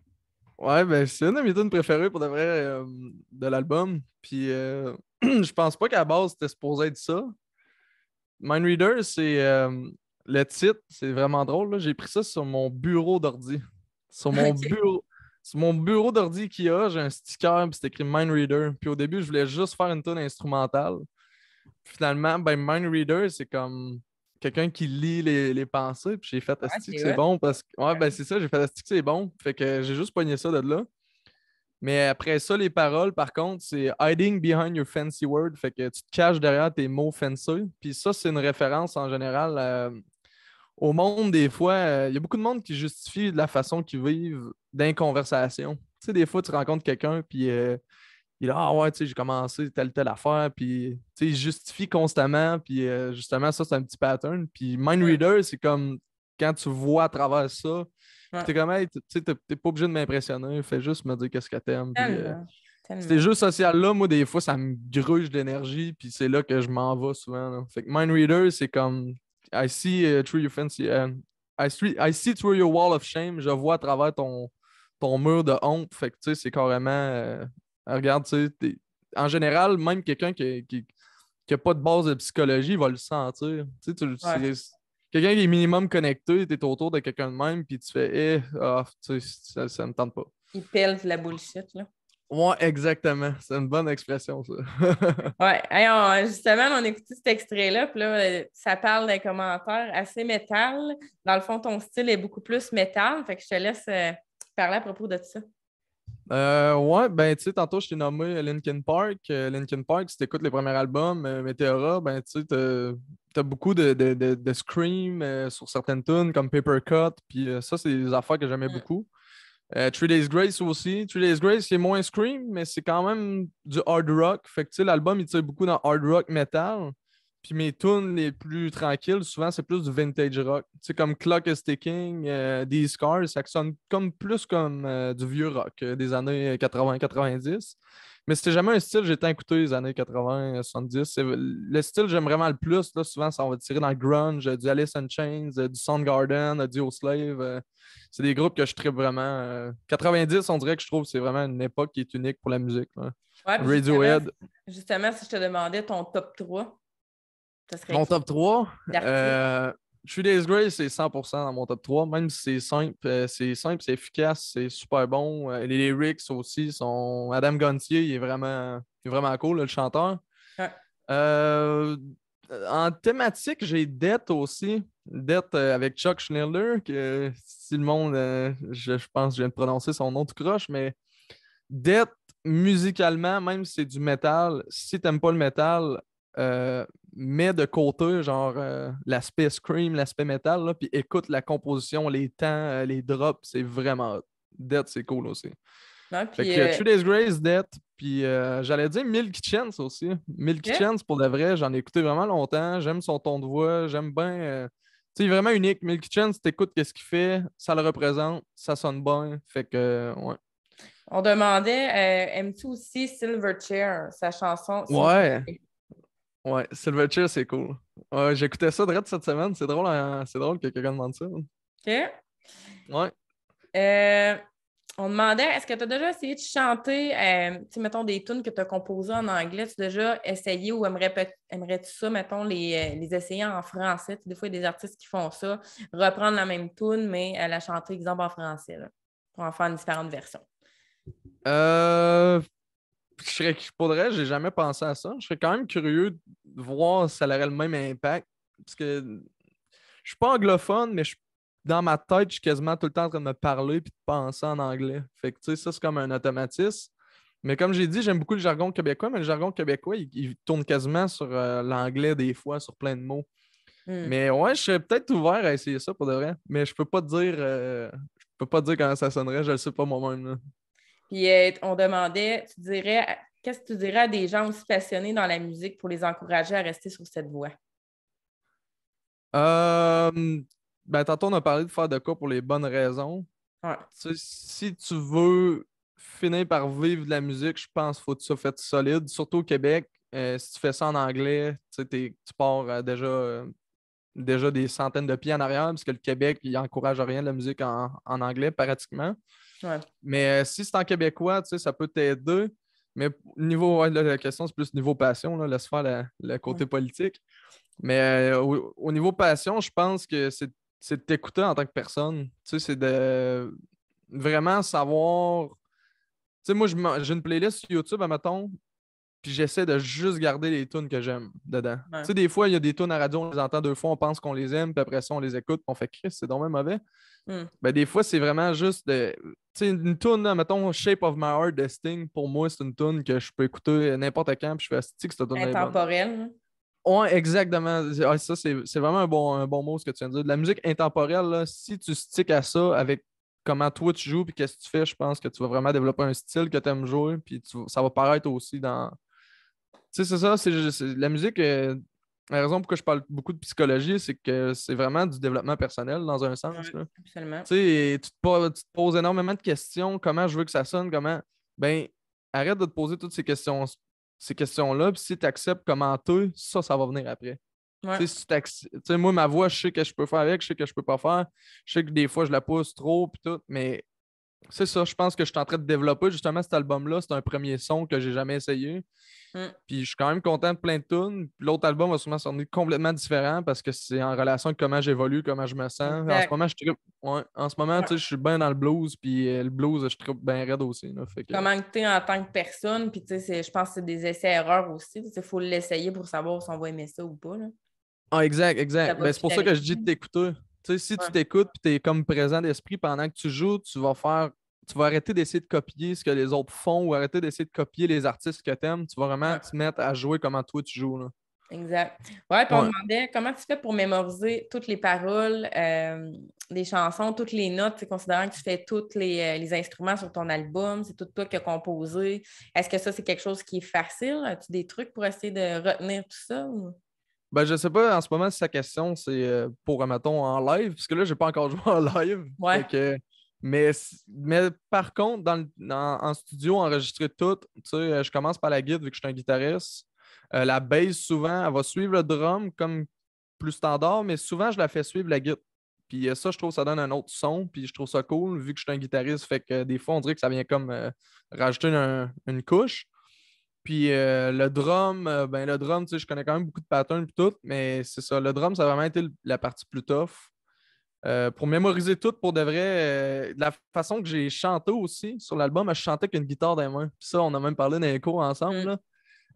ouais, ben, c'est une de mes tunes préférées pour de vrai euh, de l'album. Puis, euh, je pense pas qu'à la base, c'était supposé être ça. Mindreader, c'est euh, le titre, c'est vraiment drôle. J'ai pris ça sur mon bureau d'ordi. Sur mon bureau. mon bureau d'ordi qu'il y a, j'ai un sticker, puis c'est écrit Mindreader. Puis au début, je voulais juste faire une tune instrumentale. finalement, ben, Reader, c'est comme quelqu'un qui lit les, pensées, puis j'ai fait ah, c'est bon parce que. Ouais, ben c'est ça, j'ai fait que c'est bon. Fait que j'ai juste pogné ça de là. Mais après ça, les paroles, par contre, c'est hiding behind your fancy word. Fait que tu te caches derrière tes mots fancy. Puis ça, c'est une référence en général euh, au monde, des fois. Euh, il y a beaucoup de monde qui justifie la façon qu'ils vivent dans les Tu sais, des fois, tu rencontres quelqu'un, puis. Euh, il a Ah ouais, tu sais, j'ai commencé telle, telle affaire, puis il justifie constamment, puis euh, justement, ça, c'est un petit pattern. Puis Mind Reader, c'est comme quand tu vois à travers ça, tu t'es comme tu sais, t'es pas obligé de m'impressionner, fais juste me dire qu'est-ce que t'aimes. Euh, c'est ces jeux sociaux-là, moi, des fois, ça me gruge d'énergie, puis c'est là que je m'en vais souvent. Fait que Mind Reader, c'est comme I see euh, through your I, see, through your wall of shame, je vois à travers ton, ton mur de honte. Fait tu sais, c'est carrément ah, regarde, tu en général, même quelqu'un qui, qui, pas de base de psychologie il va le sentir. Tu sais, Quelqu'un qui est minimum connecté, tu es autour de quelqu'un de même, puis tu fais, eh, ah, ça, ne tente pas. Il pèle de la bullshit, là. Oui, exactement. C'est une bonne expression, ça. oui. justement, on écouté cet extrait-là, puis là, ça parle d'un commentaire assez métal. Dans le fond, ton style est beaucoup plus métal, fait que je te laisse euh, parler à propos de ça. Euh, ouais, ben tu sais, tantôt je t'ai nommé Linkin Park. Euh, Linkin Park, si t'écoutes les premiers albums, euh, Meteora, ben tu sais, t'as as beaucoup de, de, scream euh, sur certaines tunes comme Paper Cut, puis ça, c'est des affaires que j'aimais beaucoup. Three Days Grace aussi. Three Days Grace, c'est moins scream, mais c'est quand même du hard rock. Fait que tu sais, l'album, il tire beaucoup dans hard rock metal. Puis mes tunes les plus tranquilles, souvent, c'est plus du vintage rock. Tu sais, comme Clock Sticking, Ticking, euh, ça sonne comme plus comme euh, du vieux rock euh, des années 80-90. Mais c'était jamais un style que j'ai écouté les années 80-70. Le style que j'aime vraiment le plus, souvent, ça va tirer dans le grunge, du Alice in Chains, du Soundgarden, du Slave. c'est des groupes que je tripe vraiment. 90, on dirait que je trouve c'est vraiment une époque qui est unique pour la musique. Radiohead. justement, si je te demandais ton top 3. Mon top 3. Euh, Days Grace, c'est 100% dans mon top 3, même si c'est simple, euh, c'est simple, c'est efficace, c'est super bon. Euh, les lyrics aussi sont. Adam Gontier, il est vraiment, vraiment cool, le chanteur. Euh, en thématique, j'ai Dette aussi. Dette avec Chuck Schneller, que si le monde, je, pense que je viens de prononcer son nom tout croche, mais Dette, musicalement, même si c'est du métal, si t'aimes pas le métal, mets de côté genre euh, l'aspect scream, l'aspect métal, là, puis écoute la composition, les temps, euh, les drops, c'est vraiment dead c'est cool aussi. fait que, euh, Days Grace, dead puis j'allais dire milk Chance aussi. milk Chance, pour de vrai, j'en ai écouté vraiment longtemps. J'aime son ton de voix, j'aime bien. Tu sais, vraiment unique. Milky Chance, t'écoutes qu'est-ce qu'il fait, ça le représente, ça sonne bien. Fait que, ouais. On demandait, aimes-tu aussi Silverchair, sa chanson? Ouais. Ouais, Silverchair, c'est cool. J'écoutais ça direct cette semaine. C'est drôle, hein, drôle que quelqu'un demande ça. OK. Ouais. Euh, on demandait est-ce que tu as déjà essayé de chanter, euh, tu mettons des tunes que tu as composées en anglais, tu as déjà essayé ou aimerais-tu ça, mettons, les, euh, les, essayer en français? Des fois, il y a des artistes qui font ça, reprendre la même tune, mais la chanter, exemple, en français, pour en faire une différente version. Euh, je serais, j'ai jamais pensé à ça. Je serais quand même curieux de voir si ça aurait le même impact. Parce que je suis pas anglophone, mais dans ma tête, je suis quasiment tout le temps en train de me parler et de penser en anglais. Fait que, tu sais, ça, c'est comme un automatisme. Mais comme j'ai dit, j'aime beaucoup le jargon québécois, mais le jargon québécois, il, tourne quasiment sur euh, l'anglais des fois, sur plein de mots. Hmm. Mais ouais, je serais peut-être ouvert à essayer ça pour de vrai. Mais je peux pas dire, euh, je peux pas te dire comment ça sonnerait, je le sais pas moi-même. Puis on demandait, tu dirais, qu'est-ce que tu dirais à des gens aussi passionnés dans la musique pour les encourager à rester sur cette voie? Euh, ben, tantôt, on a parlé de faire de quoi pour les bonnes raisons. si tu veux finir par vivre de la musique, je pense qu'il faut que tu sois fait solide, surtout au Québec. Euh, si tu fais ça en anglais, tu, pars euh, déjà, déjà des centaines de pieds en arrière, parce que le Québec, il n'encourage rien de la musique en anglais, pratiquement. Mais euh, si c'est en québécois, tu sais, ça peut t'aider. Mais niveau, la question, c'est plus niveau passion, là, laisse faire le côté politique. Mais euh, au, niveau passion, je pense que c'est, de t'écouter en tant que personne. Tu sais, c'est de vraiment savoir. Tu sais, moi, j'ai une playlist sur YouTube, admettons, puis j'essaie de juste garder les tunes que j'aime dedans. Tu sais, des fois, il y a des tunes à radio, on les entend deux fois, on pense qu'on les aime, puis après ça, on les écoute, puis on fait Chris, c'est donc mauvais. mais hmm. ben, des fois, c'est vraiment juste de. Tu sais, une tune, mettons Shape of My Heart de Sting, pour moi, c'est une tune que je peux écouter n'importe quand, puis je fais stick » cette tune Intemporelle. Hein? Oui, exactement. Ah, ça, c'est vraiment un bon, bon mot, ce que tu viens de dire. la musique intemporelle, si tu stick » à ça avec comment toi tu joues puis qu'est-ce que tu fais, je pense que tu vas vraiment développer un style que tu aimes jouer puis ça va paraître aussi dans, sais, c'est ça, c'est la musique. Euh, la raison pourquoi je parle beaucoup de psychologie, c'est que c'est vraiment du développement personnel dans un sens. Absolument. tu, te, tu te poses énormément de questions. Comment je veux que ça sonne? Comment. Ben, arrête de te poser toutes ces questions ces questions-là. Puis si tu acceptes comment ça, ça va venir après. moi, ma voix, je sais que je peux faire avec, je sais que je peux pas faire. Je sais que des fois, je la pousse trop, puis tout, mais c'est ça, je pense que je suis en train de développer justement cet album-là. C'est un premier son que j'ai jamais essayé. Hmm. Puis je suis quand même content de plein de tunes. L'autre album va sûrement sonner complètement différent parce que c'est en relation avec comment j'évolue, comment je me sens. En ce moment, je En ce moment, je suis bien dans le blues, puis euh, le blues, je trouve bien raide aussi. Comment que... Comment tu es en tant que personne, puis je pense que c'est des essais-erreurs aussi. Il faut l'essayer pour savoir si on va aimer ça ou pas. Ah, exact, exact. Ben, c'est pour ça que je dis de t'écouter si tu t'écoutes et tu es comme présent d'esprit pendant que tu joues, tu vas faire. Tu vas arrêter d'essayer de copier ce que les autres font ou arrêter d'essayer de copier les artistes que tu aimes. Tu vas vraiment te mettre à jouer comment toi tu joues. Là. Exact. Ouais, puis on demandait comment tu fais pour mémoriser toutes les paroles euh, des chansons, toutes les notes, considérant que tu fais tous euh, les, instruments sur ton album, c'est tout toi qui as composé. Est-ce que ça, c'est quelque chose qui est facile? As-tu des trucs pour essayer de retenir tout ça? Ou... Ben, je sais pas, en ce moment, si sa question, c'est euh, pour, mettons, en live, parce que là, j'ai pas encore joué en live. mais, par contre, dans, en studio, enregistrer tout, tu sais, euh, je commence par la guitare vu que je suis un guitariste. Euh, la bass, souvent, elle va suivre le drum comme plus standard, mais souvent, je la fais suivre la guide. Puis ça, je trouve ça donne un autre son, puis je trouve ça cool vu que je suis un guitariste. Fait que des fois, on dirait que ça vient comme rajouter une couche. Puis euh, le drum, euh, ben le drum, tu je connais quand même beaucoup de patterns et tout, mais c'est ça. Le drum, ça a vraiment été la partie plus tough. Euh, pour mémoriser tout, pour de vrai, de la façon que j'ai chanté aussi sur l'album, je chantais avec une guitare dans les mains. Puis ça, on a même parlé d'un cours ensemble. Mm.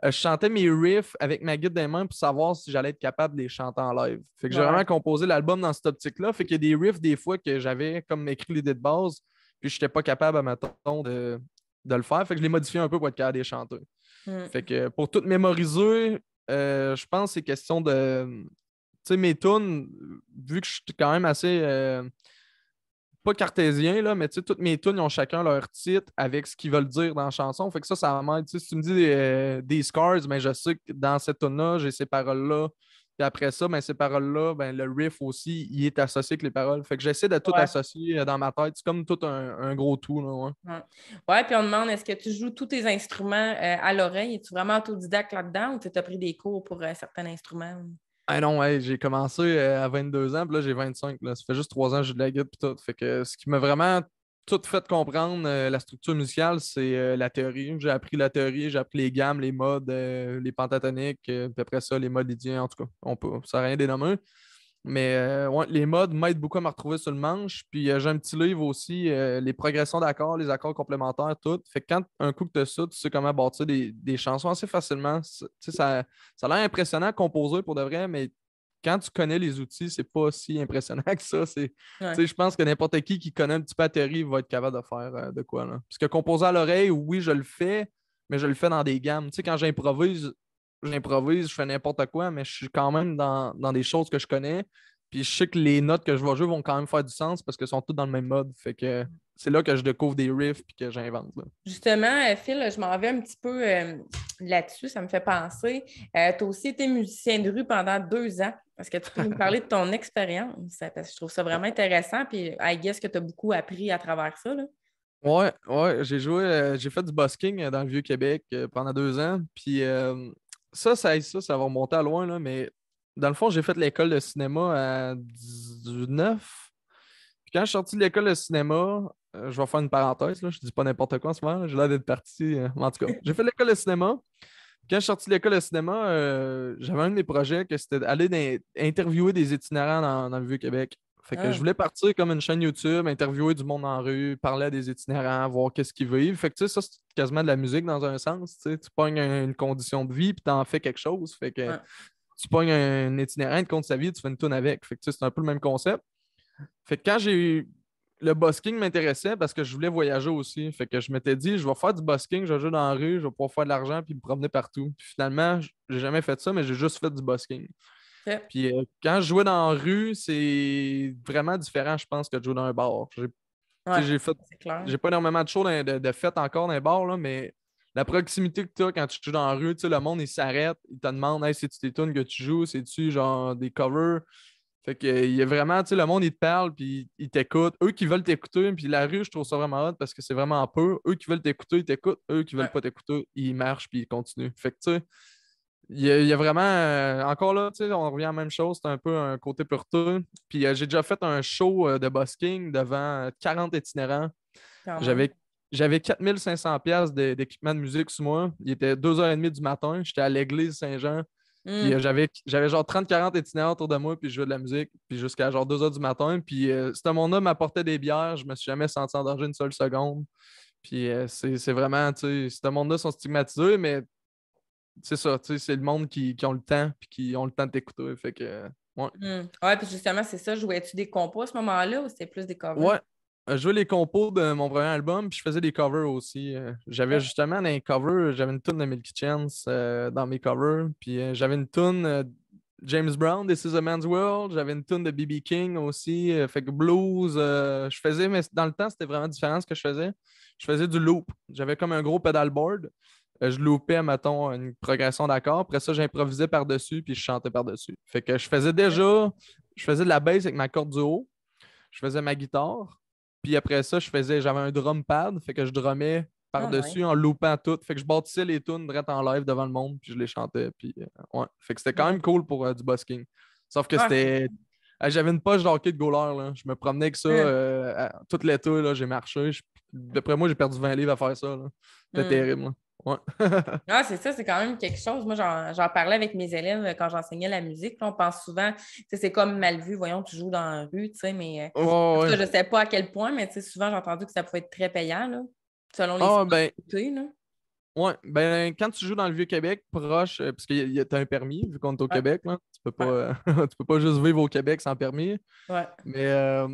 je chantais mes riffs avec ma guide dans les mains pour savoir si j'allais être capable de les chanter en live. Fait que j'ai vraiment composé l'album dans cette optique-là. Fait qu'il y a des riffs des fois que j'avais comme écrit l'idée de base, puis je n'étais pas capable à ma de, de le faire. Fait que je l'ai modifié un peu pour être capable de les chanter. Mm. Fait que pour tout mémoriser, euh, je pense que c'est question de. Tu sais, mes tunes, vu que je suis quand même assez. Euh, pas cartésien, là, mais tu sais, toutes mes tunes ont chacun leur titre avec ce qu'ils veulent dire dans la chanson. Fait que ça, ça m'aide. Si tu me dis euh, des, scores, scars, ben, mais je sais que dans cette tune-là, j'ai ces paroles-là. Puis après ça, ben, ces paroles-là, ben, le riff aussi, il est associé avec les paroles. Fait que j'essaie de tout associer euh, dans ma tête. C'est comme tout un, gros tout. Là, ouais. puis on demande est-ce que tu joues tous tes instruments euh, à l'oreille? Es-tu vraiment autodidacte là-dedans ou tu as pris des cours pour euh, certains instruments? Ah non, j'ai commencé à 22 ans, puis là j'ai 25. Ça fait juste 3 ans que j'ai de la guitare puis tout. Fait que ce qui m'a vraiment tout fait comprendre euh, la structure musicale, c'est euh, la théorie. J'ai appris la théorie, j'ai appris les gammes, les modes, euh, les pentatoniques, puis après ça, les modes lydiens, en tout cas. On peut, ça n'a rien d'énorme. Mais les modes m'aident beaucoup à me retrouver sur le manche. Puis j'ai un petit livre aussi, les progressions d'accords, les accords complémentaires, tout. Fait que quand un coup que tu as tu sais comment bâtir des, chansons assez facilement. Ça, ça a l'air impressionnant composer pour de vrai, mais quand tu connais les outils, c'est pas aussi impressionnant que ça. C'est, Je pense que n'importe qui qui connaît un petit peu la théorie va être capable de faire euh, de quoi. Là. Parce que composer à l'oreille, oui, je le fais, mais je le fais dans des gammes. quand j'improvise, j'improvise, je fais n'importe quoi, mais je suis quand même dans, dans, des choses que je connais. Puis je sais que les notes que je vais jouer vont quand même faire du sens parce qu'elles sont toutes dans le même mode. Fait que c'est là que je découvre des riffs puis que j'invente. Justement, euh, Phil, je m'en vais un petit peu euh, là-dessus, ça me fait penser. Euh, tu as aussi été musicien de rue pendant deux ans. est que tu peux nous parler de ton expérience? Parce que je trouve ça vraiment intéressant. Puis, I guess que tu as beaucoup appris à travers ça. Là. Ouais, j'ai joué, j'ai fait du busking dans le Vieux-Québec pendant deux ans. Puis ça, ça, ça, ça va remonter à loin, là, mais dans le fond, j'ai fait l'école de cinéma à 19. Puis quand je suis sorti de l'école de cinéma, euh, je vais faire une parenthèse, là, je dis pas n'importe quoi en ce moment, j'ai l'air d'être parti. Euh, en tout cas, j'ai fait l'école de cinéma. Quand je suis sorti de l'école de cinéma, euh, j'avais un des projets que c'était d'aller interviewer des itinérants dans, le Vieux-Québec. Fait que ah. je voulais partir comme une chaîne YouTube, interviewer du monde en rue, parler à des itinérants, voir qu'est-ce qu'ils vivent. Fait que tu sais, ça, c'est quasiment de la musique dans un sens. Tu pognes une condition de vie puis t'en fais quelque chose. Fait que tu pognes un itinérant, compte sa vie, tu fais une tournée avec. Fait c'est un peu le même concept. Fait que quand j'ai eu le busking m'intéressait parce que je voulais voyager aussi. Fait que je m'étais dit, je vais faire du busking, je vais jouer dans la rue, je vais pouvoir faire de l'argent puis me promener partout. Puis finalement, j'ai jamais fait ça, mais j'ai juste fait du busking. Puis euh, quand je jouais dans la rue, c'est vraiment différent, je pense, que de jouer dans un bar. J'ai n'ai pas énormément de choses de, de, de encore dans les bars, là, mais la proximité que tu as quand tu joues dans la rue, le monde, il s'arrête, il te demande si c'est-tu t'étonnes que tu joues, c'est-tu genre des covers? Fait que il y a vraiment, tu le monde, il te parle, puis il t'écoute. Eux qui veulent t'écouter, puis la rue, je trouve ça vraiment hot parce que c'est vraiment peu. Eux qui veulent t'écouter, ils t'écoutent. Eux qui veulent pas t'écouter, ils marchent, puis ils continuent. Fait que, tu il y, a, vraiment, euh, encore là, on revient à la même chose, c'est un peu un côté pureté. Puis euh, j'ai déjà fait un show euh, de busking devant 40 itinérants. Ah J'avais j'avais 4500 pièces d'équipement de musique sous moi. Il était 2h30 du matin. J'étais à l'église Saint-Jean. Hmm. Euh, j'avais genre 30-40 itinéraires autour de moi, puis je jouais de la musique, puis jusqu'à genre 2h du matin. Puis euh, c'était mon monde-là m'apportait des bières. Je me suis jamais senti en danger une seule seconde. Puis euh, c'est vraiment, tu sais, ce monde-là sont stigmatisés, mais c'est ça, tu sais, c'est le monde qui, qui, ont le temps, puis qui ont le temps de t'écouter. Fait que, ouais. Hmm. Ouais, puis justement, c'est ça. Jouais-tu des compos à ce moment-là ou c'était plus des covers? Ouais, jouais les compos de mon premier album, puis je faisais des covers aussi. Euh. J'avais justement des covers, j'avais une tune de Milky Chance euh, dans mes covers, puis euh, j'avais une tune James Brown, This is a Man's World, j'avais une tune de BB King aussi, fait que blues, je faisais, mais dans le temps, c'était vraiment différent ce que je faisais. Je faisais du loop. J'avais comme un gros pedalboard. Je loupais, mettons, une progression d'accord. Après ça, j'improvisais par-dessus, puis je chantais par-dessus. Fait que je faisais déjà, je faisais de la bass avec ma corde du haut. Je faisais ma guitare puis après ça, je faisais, j'avais un drum pad, fait que je drummais par-dessus ah, en loupant tout. Fait que je bâtissais les tunes direct en live devant le monde, puis je les chantais. Puis, euh, Fait que c'était quand même cool pour euh, du busking. Sauf que c'était. j'avais une poche d'hockey de goaler. Là. Je me promenais avec ça hmm. euh, les tours là. J'ai marché. D'après moi, j'ai perdu 20 livres à faire ça. C'était hmm. terrible. Là. Ouais. Ah, c'est ça, c'est quand même quelque chose. Moi, j'en parlais avec mes élèves euh, quand j'enseignais la musique. On pense souvent, c'est comme mal vu, voyons, tu joues dans la rue, tu sais, mais euh, je ne sais pas à quel point, mais souvent, j'ai entendu que ça pouvait être très payant, selon les oh, ah, ben Oui, ben, quand tu joues dans le Vieux-Québec, proche, euh, parce que y as un permis, vu qu'on est au Québec, tu peux pas, peux pas juste vivre au Québec sans permis. Ouais. Mais euh,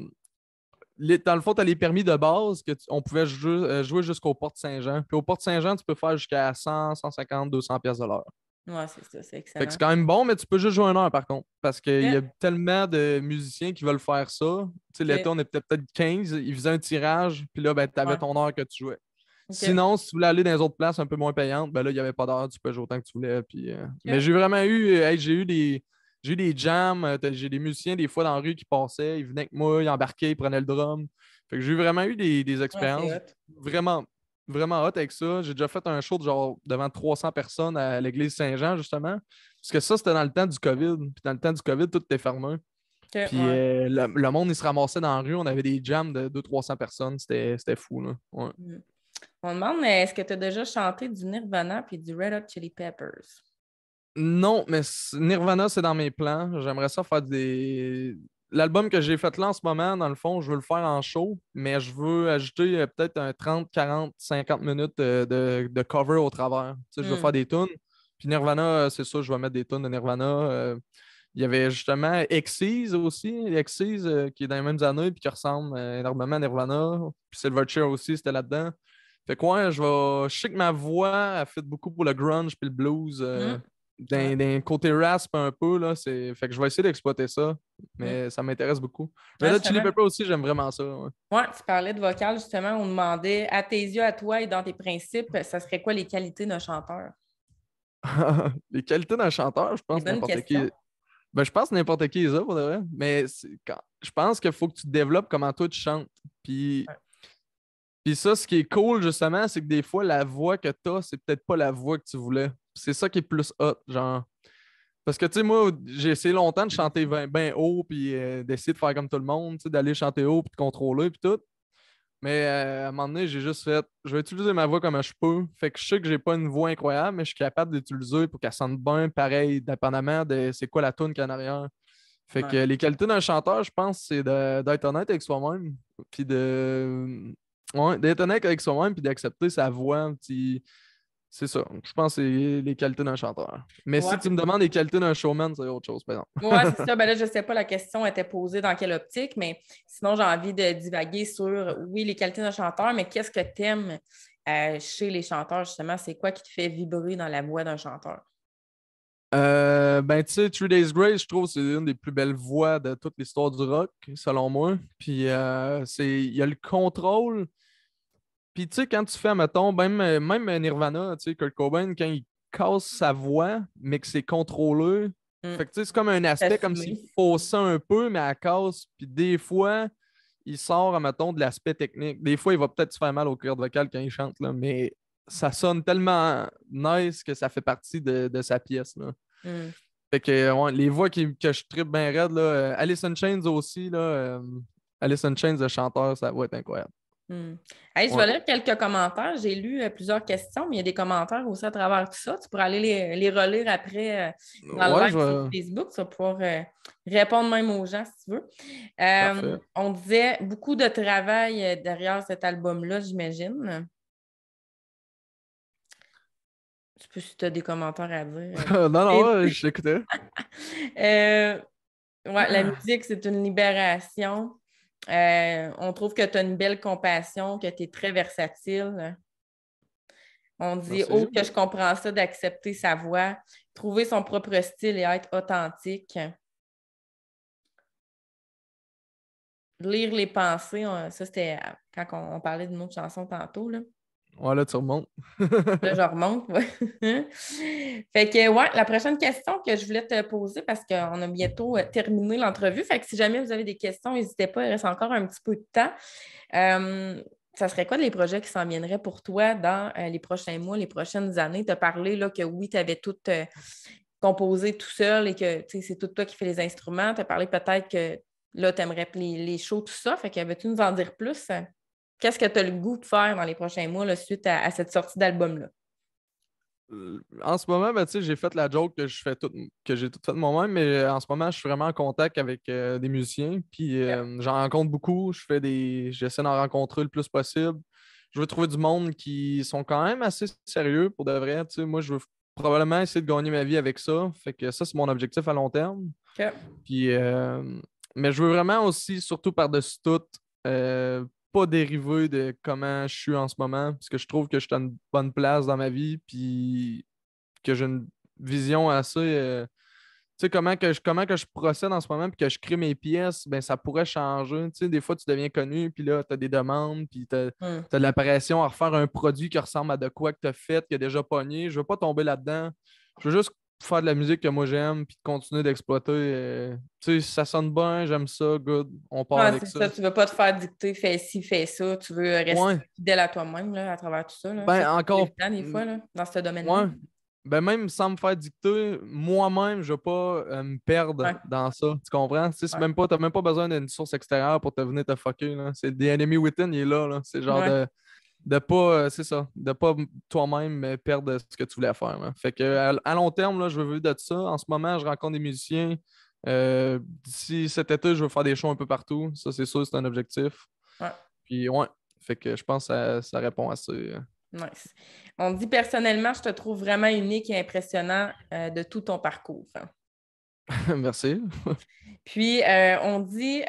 dans le fond, tu as les permis de base qu'on pouvait euh, jouer, jusqu'au Porte Saint-Jean. Puis au Porte Saint-Jean, tu peux faire jusqu'à 100, 150, 200 pièces de l'heure. Ouais, c'est ça, c'est excellent. c'est quand même bon, mais tu peux juste jouer un heure par contre. Parce qu'il y a eh! tellement de musiciens qui veulent faire ça. Tu sais, l'été, eh! on était peut-être 15, ils faisaient un tirage, puis là, ben, tu avais ton heure que tu jouais. Sinon, si tu voulais aller dans les autres places un peu moins payantes, ben là, il n'y avait pas d'heure, tu peux jouer autant que tu voulais. Puis, euh, Mais j'ai vraiment eu, euh, j'ai eu des j'ai eu des jams, euh, j'ai des musiciens des fois dans la rue qui passaient, ils venaient avec moi, ils embarquaient, ils prenaient le drum. Fait que j'ai vraiment eu des, expériences vraiment, vraiment hot avec ça. J'ai déjà fait un show genre devant 300 personnes à l'église Saint-Jean, justement. Parce que ça, c'était dans le temps du COVID. Puis dans le temps du COVID, tout était fermé. puis euh, le, monde, il se ramassait dans la rue. On avait des jams de 200-300 personnes. C'était fou, là. me mm. On demande, est-ce que tu as déjà chanté du Nirvana puis du Red Hot Chili Peppers? Non, mais Nirvana, c'est dans mes plans. J'aimerais ça faire des. L'album que j'ai fait là en ce moment, dans le fond, je veux le faire en show, mais je veux ajouter euh, peut-être un 30, 40, 50 minutes euh, de, cover au travers. Tu sais, Je veux hmm. faire des tunes. Puis Nirvana, euh, c'est ça, je vais mettre des tunes de Nirvana. Il y avait justement Excise aussi, Excise qui est dans les mêmes années puis qui ressemble énormément à Nirvana. Puis Silverchair aussi, c'était là-dedans. Fait quoi, je vais. Je sais que ma voix a fait beaucoup pour le grunge puis le blues. Hmm d'un, côté rasp un peu. Là, c'est... Fait que je vais essayer d'exploiter ça, mais ça m'intéresse beaucoup. Mais là, Chili Pepper aussi, j'aime vraiment ça. Ouais. tu parlais de vocal, justement. On demandait à tes yeux, à toi et dans tes principes, ça serait quoi les qualités d'un chanteur? les qualités d'un chanteur, je pense n'importe qui. Ben, je pense n'importe qui les a pour Mais je pense qu'il faut que tu développes comment toi tu chantes. Puis. Puis ça, ce qui est cool, justement, c'est que des fois, la voix que tu as, c'est peut-être pas la voix que tu voulais. C'est ça qui est plus hot, genre. Parce que, tu sais, moi, j'ai essayé longtemps de chanter mhm. bien ben haut, puis euh, d'essayer de faire comme tout le monde, tu sais, d'aller chanter haut, puis de contrôler, puis tout. Mais euh, à un moment donné, j'ai juste fait, je vais utiliser ma voix comme je peux. Fait que je sais que j'ai pas une voix incroyable, mais je suis capable d'utiliser pour qu'elle sonne bien, pareil, dépendamment de c'est quoi la tune qu'il y a en arrière. Fait que les qualités d'un chanteur, je pense, c'est d'être honnête avec soi-même, puis de. Ouais, d'être honnête avec soi-même, puis d'accepter sa voix, puis c'est ça. Je pense que c'est les qualités d'un chanteur. Mais si tu me demandes les qualités d'un showman, c'est autre chose, par exemple. oui, c'est ça. Ben là, je ne sais pas, la question était posée dans quelle optique, mais sinon, j'ai envie de divaguer sur, oui, les qualités d'un chanteur, mais qu'est-ce que tu aimes euh, chez les chanteurs, justement? C'est quoi qui te fait vibrer dans la voix d'un chanteur? Euh, ben, tu sais, Three Days Grace, je trouve, c'est une des plus belles voix de toute l'histoire du rock, selon moi. Puis, euh, il y a le contrôle puis, tu sais, quand tu fais, mettons, même, euh, même euh, Nirvana, tu sais, Kurt Cobain, quand il casse sa voix, mais que c'est contrôlé, mm. fait que, tu sais, c'est comme un aspect comme s'il faussait un peu, mais à casse. Puis, des fois, il sort, mettons, de l'aspect technique. Des fois, il va peut-être se faire mal au cœur de vocal quand il chante, là, mais ça sonne tellement nice que ça fait partie de, sa pièce. Là. Mm. Fait que euh, les voix qui, que je tripe bien raide, là, Alice Chains aussi, là, Alice Chains, le chanteur, sa voix est incroyable. Hmm. je vais lire quelques commentaires. J'ai lu euh, plusieurs questions, mais il y a des commentaires aussi à travers tout ça. Tu pourras aller les, relire après euh, euh, dans le sur Facebook. Tu vas pouvoir répondre même aux gens si tu veux. on disait beaucoup de travail derrière cet album-là, j'imagine. Je sais si tu as des commentaires à dire. non, non, je ouais, la ah. musique, c'est une libération. Euh, on trouve que tu as une belle compassion, que tu es très versatile. On dit Oh, que je comprends ça d'accepter sa voix, trouver son propre style et être authentique. Lire les pensées, ça c'était quand on, parlait d'une autre chanson tantôt. Là voilà là, tu remontes. là, je remonte, fait que, ouais, la prochaine question que je voulais te poser, parce qu'on a bientôt euh, terminé l'entrevue, fait que si jamais vous avez des questions, n'hésitez pas, il reste encore un petit peu de temps. ça serait quoi les projets qui s'en viendraient pour toi dans euh, les prochains mois, les prochaines années? Tu as parlé là, que oui, tu avais tout euh, composé tout seul et que c'est tout toi qui fais les instruments. Tu as parlé peut-être que là, tu aimerais les, shows, tout ça. Fait que veux-tu nous en dire plus? Qu'est-ce que tu as le goût de faire dans les prochains mois là, suite à, cette sortie d'album-là? Euh, en ce moment, ben, j'ai fait la joke que je fais tout, que j'ai tout fait moi-même, mais en ce moment, je suis vraiment en contact avec euh, des musiciens. Puis euh, j'en rencontre beaucoup. Je fais des. J'essaie d'en rencontrer le plus possible. Je veux trouver du monde qui sont quand même assez sérieux pour de vrai. moi, je veux probablement essayer de gagner ma vie avec ça. Fait que ça, c'est mon objectif à long terme. Puis, mais je veux vraiment aussi, surtout par-dessus tout, pas dérivé de comment je suis en ce moment, parce que je trouve que je suis une bonne place dans ma vie, puis que j'ai une vision assez. Euh, tu sais, comment que, je, comment que je procède en ce moment, puis que je crée mes pièces, ben ça pourrait changer. Tu sais, des fois, tu deviens connu, puis là, tu as des demandes, puis tu as, hmm. de la pression à refaire un produit qui ressemble à de quoi que tu as fait, qui a déjà pogné. Je veux pas tomber là-dedans. Je veux juste faire de la musique que moi j'aime, puis de continuer d'exploiter. Euh, tu sais, ça sonne bien, j'aime ça, good, on part avec ça. Tu veux pas te faire dicter, fais ci, fais ça, tu veux rester fidèle à toi-même à travers tout ça. Là. Ben, encore. des fois, dans ce domaine-là. Ben, même sans me faire dicter, moi-même, je pas euh, me perdre dans ça. Tu comprends? Tu même, pas, même pas besoin d'une source extérieure pour te venir te fucker. C'est The Enemy Within, il est là. là. C'est genre de de pas, euh, c'est ça, de pas toi-même euh, perdre ce que tu voulais faire. Hein. Fait que à, long terme, là, je veux vivre de ça. En ce moment, je rencontre des musiciens. si euh, D'ici cet été, je veux faire des shows un peu partout. Ça, c'est sûr, c'est un objectif. Puis ouais. Fait que je pense que ça, répond à ça. Nice. On dit personnellement, je te trouve vraiment unique et impressionnant de tout ton parcours. Hein. Merci. Puis, on dit,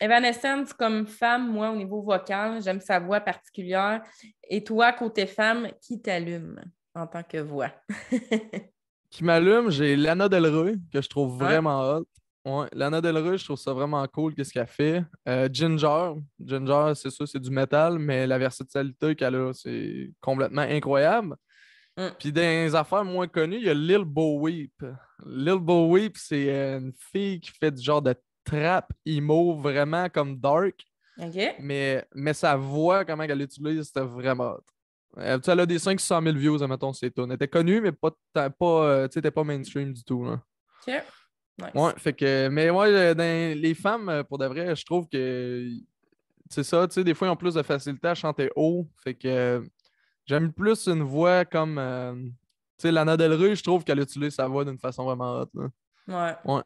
Evanescence, comme femme, moi, au niveau vocal, j'aime sa voix particulière. Et toi, côté femme, qui t'allume en tant que voix? qui m'allume, j'ai Lana Del Rey, que je trouve ah. vraiment hot. Ouais, Lana Del Rey, je trouve ça vraiment cool, qu'est-ce qu'elle fait. Euh, Ginger, Ginger, c'est ça, c'est du métal, mais la versatilité qu'elle a, c'est complètement incroyable. Mm. Puis dans les affaires moins connues, il y a Lil Bo Weep. Lil Bo Weep, c'est une fille qui fait du genre de trap emo vraiment comme dark. Mais, mais sa voix, comment elle l'utilise, c'était vraiment. Euh, elle a des 500 000 views, admettons, c'est tout. Elle était connue, mais pas, pas, euh, t'es pas mainstream du tout. OK. fait que, mais moi, euh, les femmes, pour de vrai, je trouve que c'est ça, tu sais, des fois, ils ont plus de facilité à chanter haut. Fait que j'aime plus une voix comme, tu sais, Lana Del Rey, je trouve qu'elle utilise sa voix d'une façon vraiment haute. Ouais. ouais.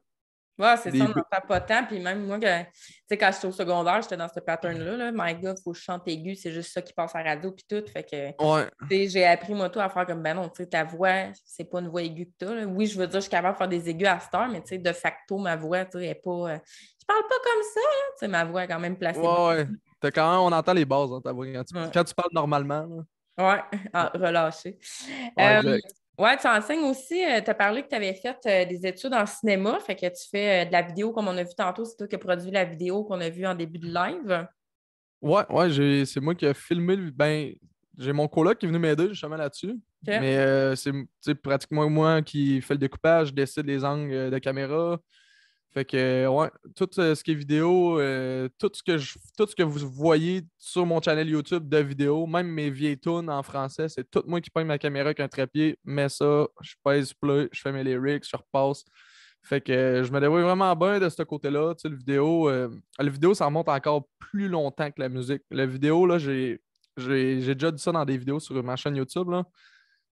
Ouais, c'est ça, on fait pas tant. Puis même moi, que, quand suis au secondaire, j'étais dans ce pattern-là. My God, il faut que je chante aigu, c'est juste ça qui passe à la radio, puis tout. Fait que j'ai appris moi tout à faire comme ben non, tu sais, ta voix, c'est pas une voix aiguë que toi. Oui, je veux dire, je suis capable de faire des aigus à cette heure, mais de facto, ma voix, tu est pas. Euh, je parle pas comme ça, sais, ma voix est quand même placée. Ouais, ouais. quand on entend les bases ta voix quand tu, parles normalement. Là. Ouais, ah, relâché. Euh, oui, tu enseignes aussi, euh, tu as parlé que tu avais fait euh, des études en cinéma, fait que tu fais euh, de la vidéo comme on a vu tantôt, c'est toi qui as produit la vidéo qu'on a vue en début de live. Oui, ouais, c'est moi qui ai filmé, ben, j'ai mon coloc qui est venu m'aider justement là-dessus, mais c'est pratiquement moi qui fais le découpage, je décide les angles de caméra, fait que, ouais, tout euh, ce qui est vidéo, euh, tout, ce que je, tout ce que vous voyez sur mon channel YouTube de vidéos, même mes vieilles tunes en français, c'est tout moi qui peigne ma caméra avec un trépied, mais ça, je pèse plus, je fais mes lyrics, je repasse. Fait que euh, je me débrouille vraiment bien de ce côté-là. Tu sais, le vidéo, La le vidéo, ça remonte encore plus longtemps que la musique. La vidéo, là, j'ai, j'ai déjà dit ça dans des vidéos sur ma chaîne YouTube, là.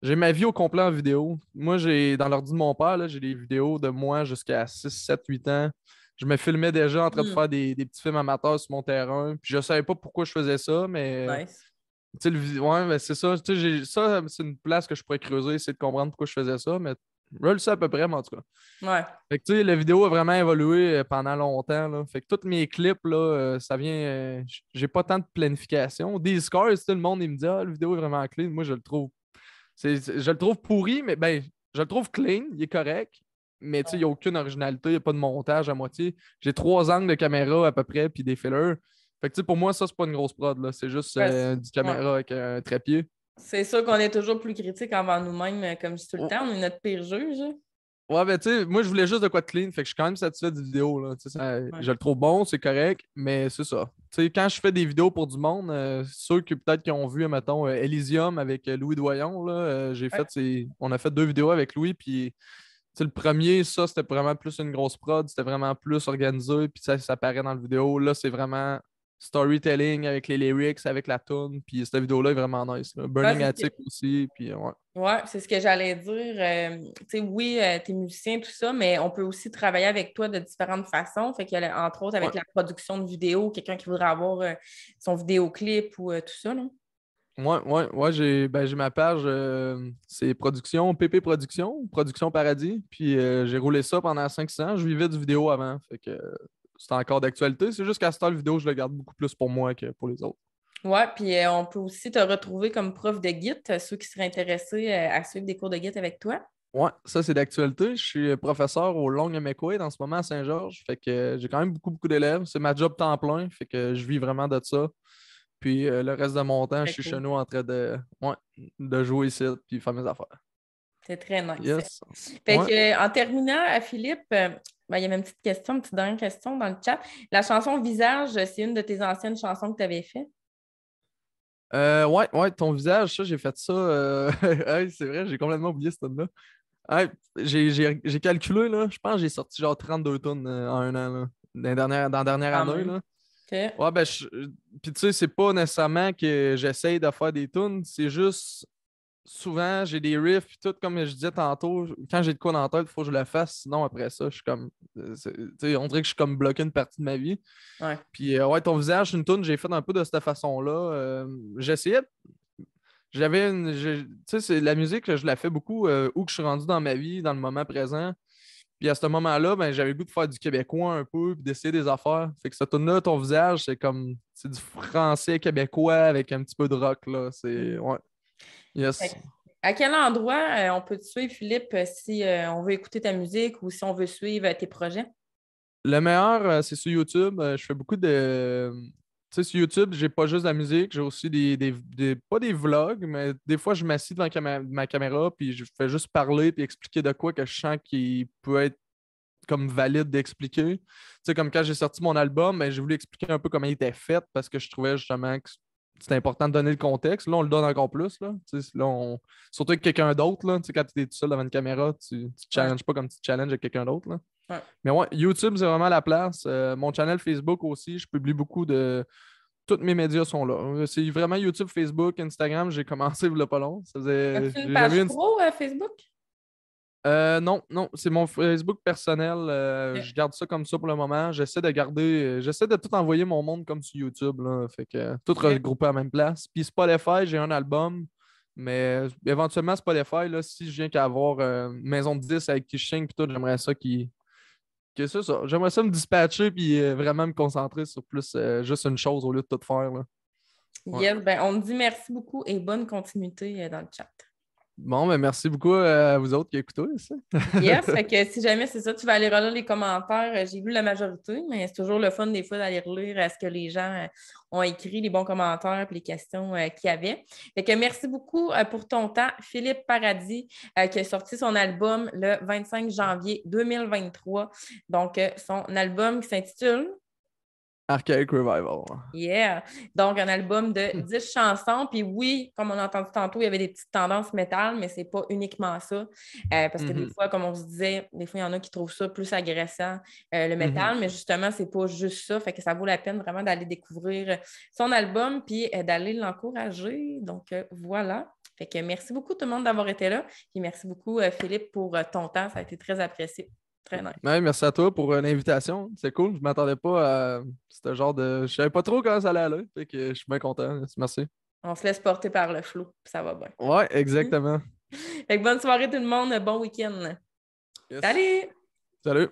J'ai ma vie au complet en vidéo. Moi, j'ai dans l'ordi de mon père, j'ai des vidéos de moi jusqu'à 6, 7, 8 ans. Je me filmais déjà en train de hmm. faire des, petits films amateurs sur mon terrain. Puis je savais pas pourquoi je faisais ça, mais. Nice. ouais, mais c'est ça. Ça, c'est une place que je pourrais creuser, essayer de comprendre pourquoi je faisais ça, mais je le sais à peu près, mais en tout cas. Ouais. Fait que, tu la vidéo a vraiment évolué euh, pendant longtemps. Là. Fait que tous mes clips, là, euh, ça vient. Euh, j'ai pas tant de planification. Des scores, tout le monde il me dit Ah, la vidéo est vraiment clé. Moi, je le trouve je le trouve pourri, mais ben, je le trouve clean, il est correct, mais il n'y a aucune originalité, il n'y a pas de montage à moitié. J'ai trois angles de caméra à peu près, puis des fillers. Fait que pour moi, ça, c'est pas une grosse prod. C'est juste euh, du caméra avec un trépied. C'est sûr qu'on est toujours plus critique envers nous-mêmes, euh, comme je dis tout le temps. On est notre pire juge. Hein. Ouais, ben tu sais, moi je voulais juste de quoi de clean, fait que je suis quand même satisfait du vidéo. Là. Ça, Je le trouve bon, c'est correct, mais c'est ça. Tu sais, quand je fais des vidéos pour du monde, euh, ceux qui peut-être qui ont vu, mettons, euh, Elysium avec euh, Louis Doyon, là, j'ai fait fait, on a fait deux vidéos avec Louis, puis le premier, ça, c'était vraiment plus une grosse prod, c'était vraiment plus organisé, puis ça, ça apparaît dans la vidéo. Là, c'est vraiment storytelling avec les lyrics, avec la tune. Puis cette vidéo-là est vraiment nice. Burning Attic aussi. Puis ouais. ouais c'est ce que j'allais dire. Euh, tu sais, oui, euh, t'es musicien, tout ça, mais on peut aussi travailler avec toi de différentes façons. Fait qu'il entre autres, avec la production de vidéos, quelqu'un qui voudrait avoir euh, son vidéoclip ou tout ça, non? Oui, ouais, ouais, j'ai ben, ma page, c'est production, PP Production, Production Paradis. Puis j'ai roulé ça pendant ans, Je vivais du vidéo avant. Fait que c'est encore d'actualité. C'est juste qu'à cette vidéo, je le garde beaucoup plus pour moi que pour les autres. Oui, puis euh, on peut aussi te retrouver comme prof de guide, euh, ceux qui seraient intéressés euh, à suivre des cours de guide avec toi. Oui, ça c'est d'actualité. Je suis professeur au Long Amekoué en ce moment à Saint-Georges. Fait que j'ai quand même beaucoup, beaucoup d'élèves. C'est ma job temps plein. Fait que je vis vraiment de ça. Puis le reste de mon temps, je suis chez nous en train de, de jouer ici puis faire mes affaires. C'est très nice. en terminant, Philippe, euh, ben, il y avait une petite question, une petite dernière question dans le chat. La chanson Visage, c'est une de tes anciennes chansons que tu avais faites? Euh, oui, « ouais, ton visage, ça, j'ai fait ça. Euh, c'est vrai, j'ai complètement oublié cette tonne-là. j'ai calculé, là. Je pense que j'ai sorti genre 32 tonnes en un an, Dans la dernière, dans dernière année, là. ben, Puis tu sais, c'est pas nécessairement que j'essaye de faire des tunes, c'est juste souvent, j'ai des riffs, puis tout, comme je disais tantôt, quand j'ai de quoi dans la tête, il faut que je la fasse, sinon après ça, je suis comme. Euh, on dirait que je suis comme bloqué une partie de ma vie. Puis, euh, ouais, ton visage, une tune, j'ai fait un peu de cette façon-là. Euh, j'essayais. J'avais une. Tu sais, c'est la musique, je la fais beaucoup où que je suis rendu dans ma vie, dans le moment présent. Puis à ce moment-là, ben, j'avais le goût de faire du québécois un peu, puis d'essayer des affaires. Fait que cette tourne là ton visage, c'est comme. C'est du français québécois avec un petit peu de rock, là. C'est. Mm. Ouais. Yes. À quel endroit euh, on peut te suivre, Philippe, euh, si euh, on veut écouter ta musique ou si on veut suivre tes projets? Le meilleur, c'est sur YouTube. je fais beaucoup de. Tu sais, sur YouTube, j'ai pas juste la musique, j'ai aussi des, Pas des vlogs, mais des fois, je m'assis devant ma caméra, puis je fais juste parler, puis expliquer de quoi que je sens qui peut être comme valide d'expliquer. Tu sais, comme quand j'ai sorti mon album, ben, j'ai voulu expliquer un peu comment il était fait parce que je trouvais justement que c'est important de donner le contexte. Là, on le donne encore plus. Là. Surtout avec quelqu'un d'autre. Quand tu es tout seul devant une caméra, tu ne challenges pas comme tu challenges avec quelqu'un d'autre. Mais ouais, YouTube, c'est vraiment la place. Euh, mon channel Facebook aussi, je publie beaucoup de. Toutes mes médias sont là. C'est vraiment YouTube, Facebook, Instagram. J'ai commencé il pas long. Ça faisait... Euh, Facebook? Euh, non, non, c'est mon Facebook personnel. Euh, je garde ça comme ça pour le moment. J'essaie de garder, euh, j'essaie de tout envoyer mon monde comme sur YouTube. fait que tout regroupé à même place. Puis Spotify, j'ai un album, mais éventuellement Spotify, là, si je viens qu'à avoir Maison de 10 avec Kishing, tout, j'aimerais ça qui. Que ça, J'aimerais ça me dispatcher puis vraiment me concentrer sur plus juste une chose au lieu de tout faire. ben, on me dit merci beaucoup et bonne continuité dans le chat. Bon, ben merci beaucoup à vous autres qui écoutez ça. yes, que si jamais c'est ça, tu vas aller relire les commentaires. Euh, j'ai lu la majorité, mais c'est toujours le fun des fois d'aller relire ce que les gens euh, ont écrit, les bons commentaires et les questions euh, qu'il y avait. que merci beaucoup pour ton temps. Philippe Paradis qui a sorti son album le 25 janvier 2023. Donc, son album qui s'intitule Archaic Revival. Yeah! Donc, un album de 10 hmm. chansons. Puis oui, comme on a entendu tantôt, il y avait des petites tendances métal, mais c'est pas uniquement ça. Euh, parce que des mm-hmm. fois, comme on se disait, des fois, il y en a qui trouvent ça plus agressant, euh, le mm-hmm. métal. Mais justement, c'est pas juste ça. Fait que ça vaut la peine vraiment d'aller découvrir son album puis euh, d'aller l'encourager. Donc, voilà. Fait que merci beaucoup tout le monde d'avoir été là. Puis merci beaucoup, Philippe, pour ton temps. Ça a été très apprécié. Très nice. merci à toi pour euh, l'invitation. C'est cool. Je ne m'attendais pas à ce genre de. Je ne savais pas trop comment ça allait aller. je suis bien content. Merci. On se laisse porter par le flot. Ça va bien. Oui, exactement. bonne soirée tout le monde. Bon week-end. Salut. Salut.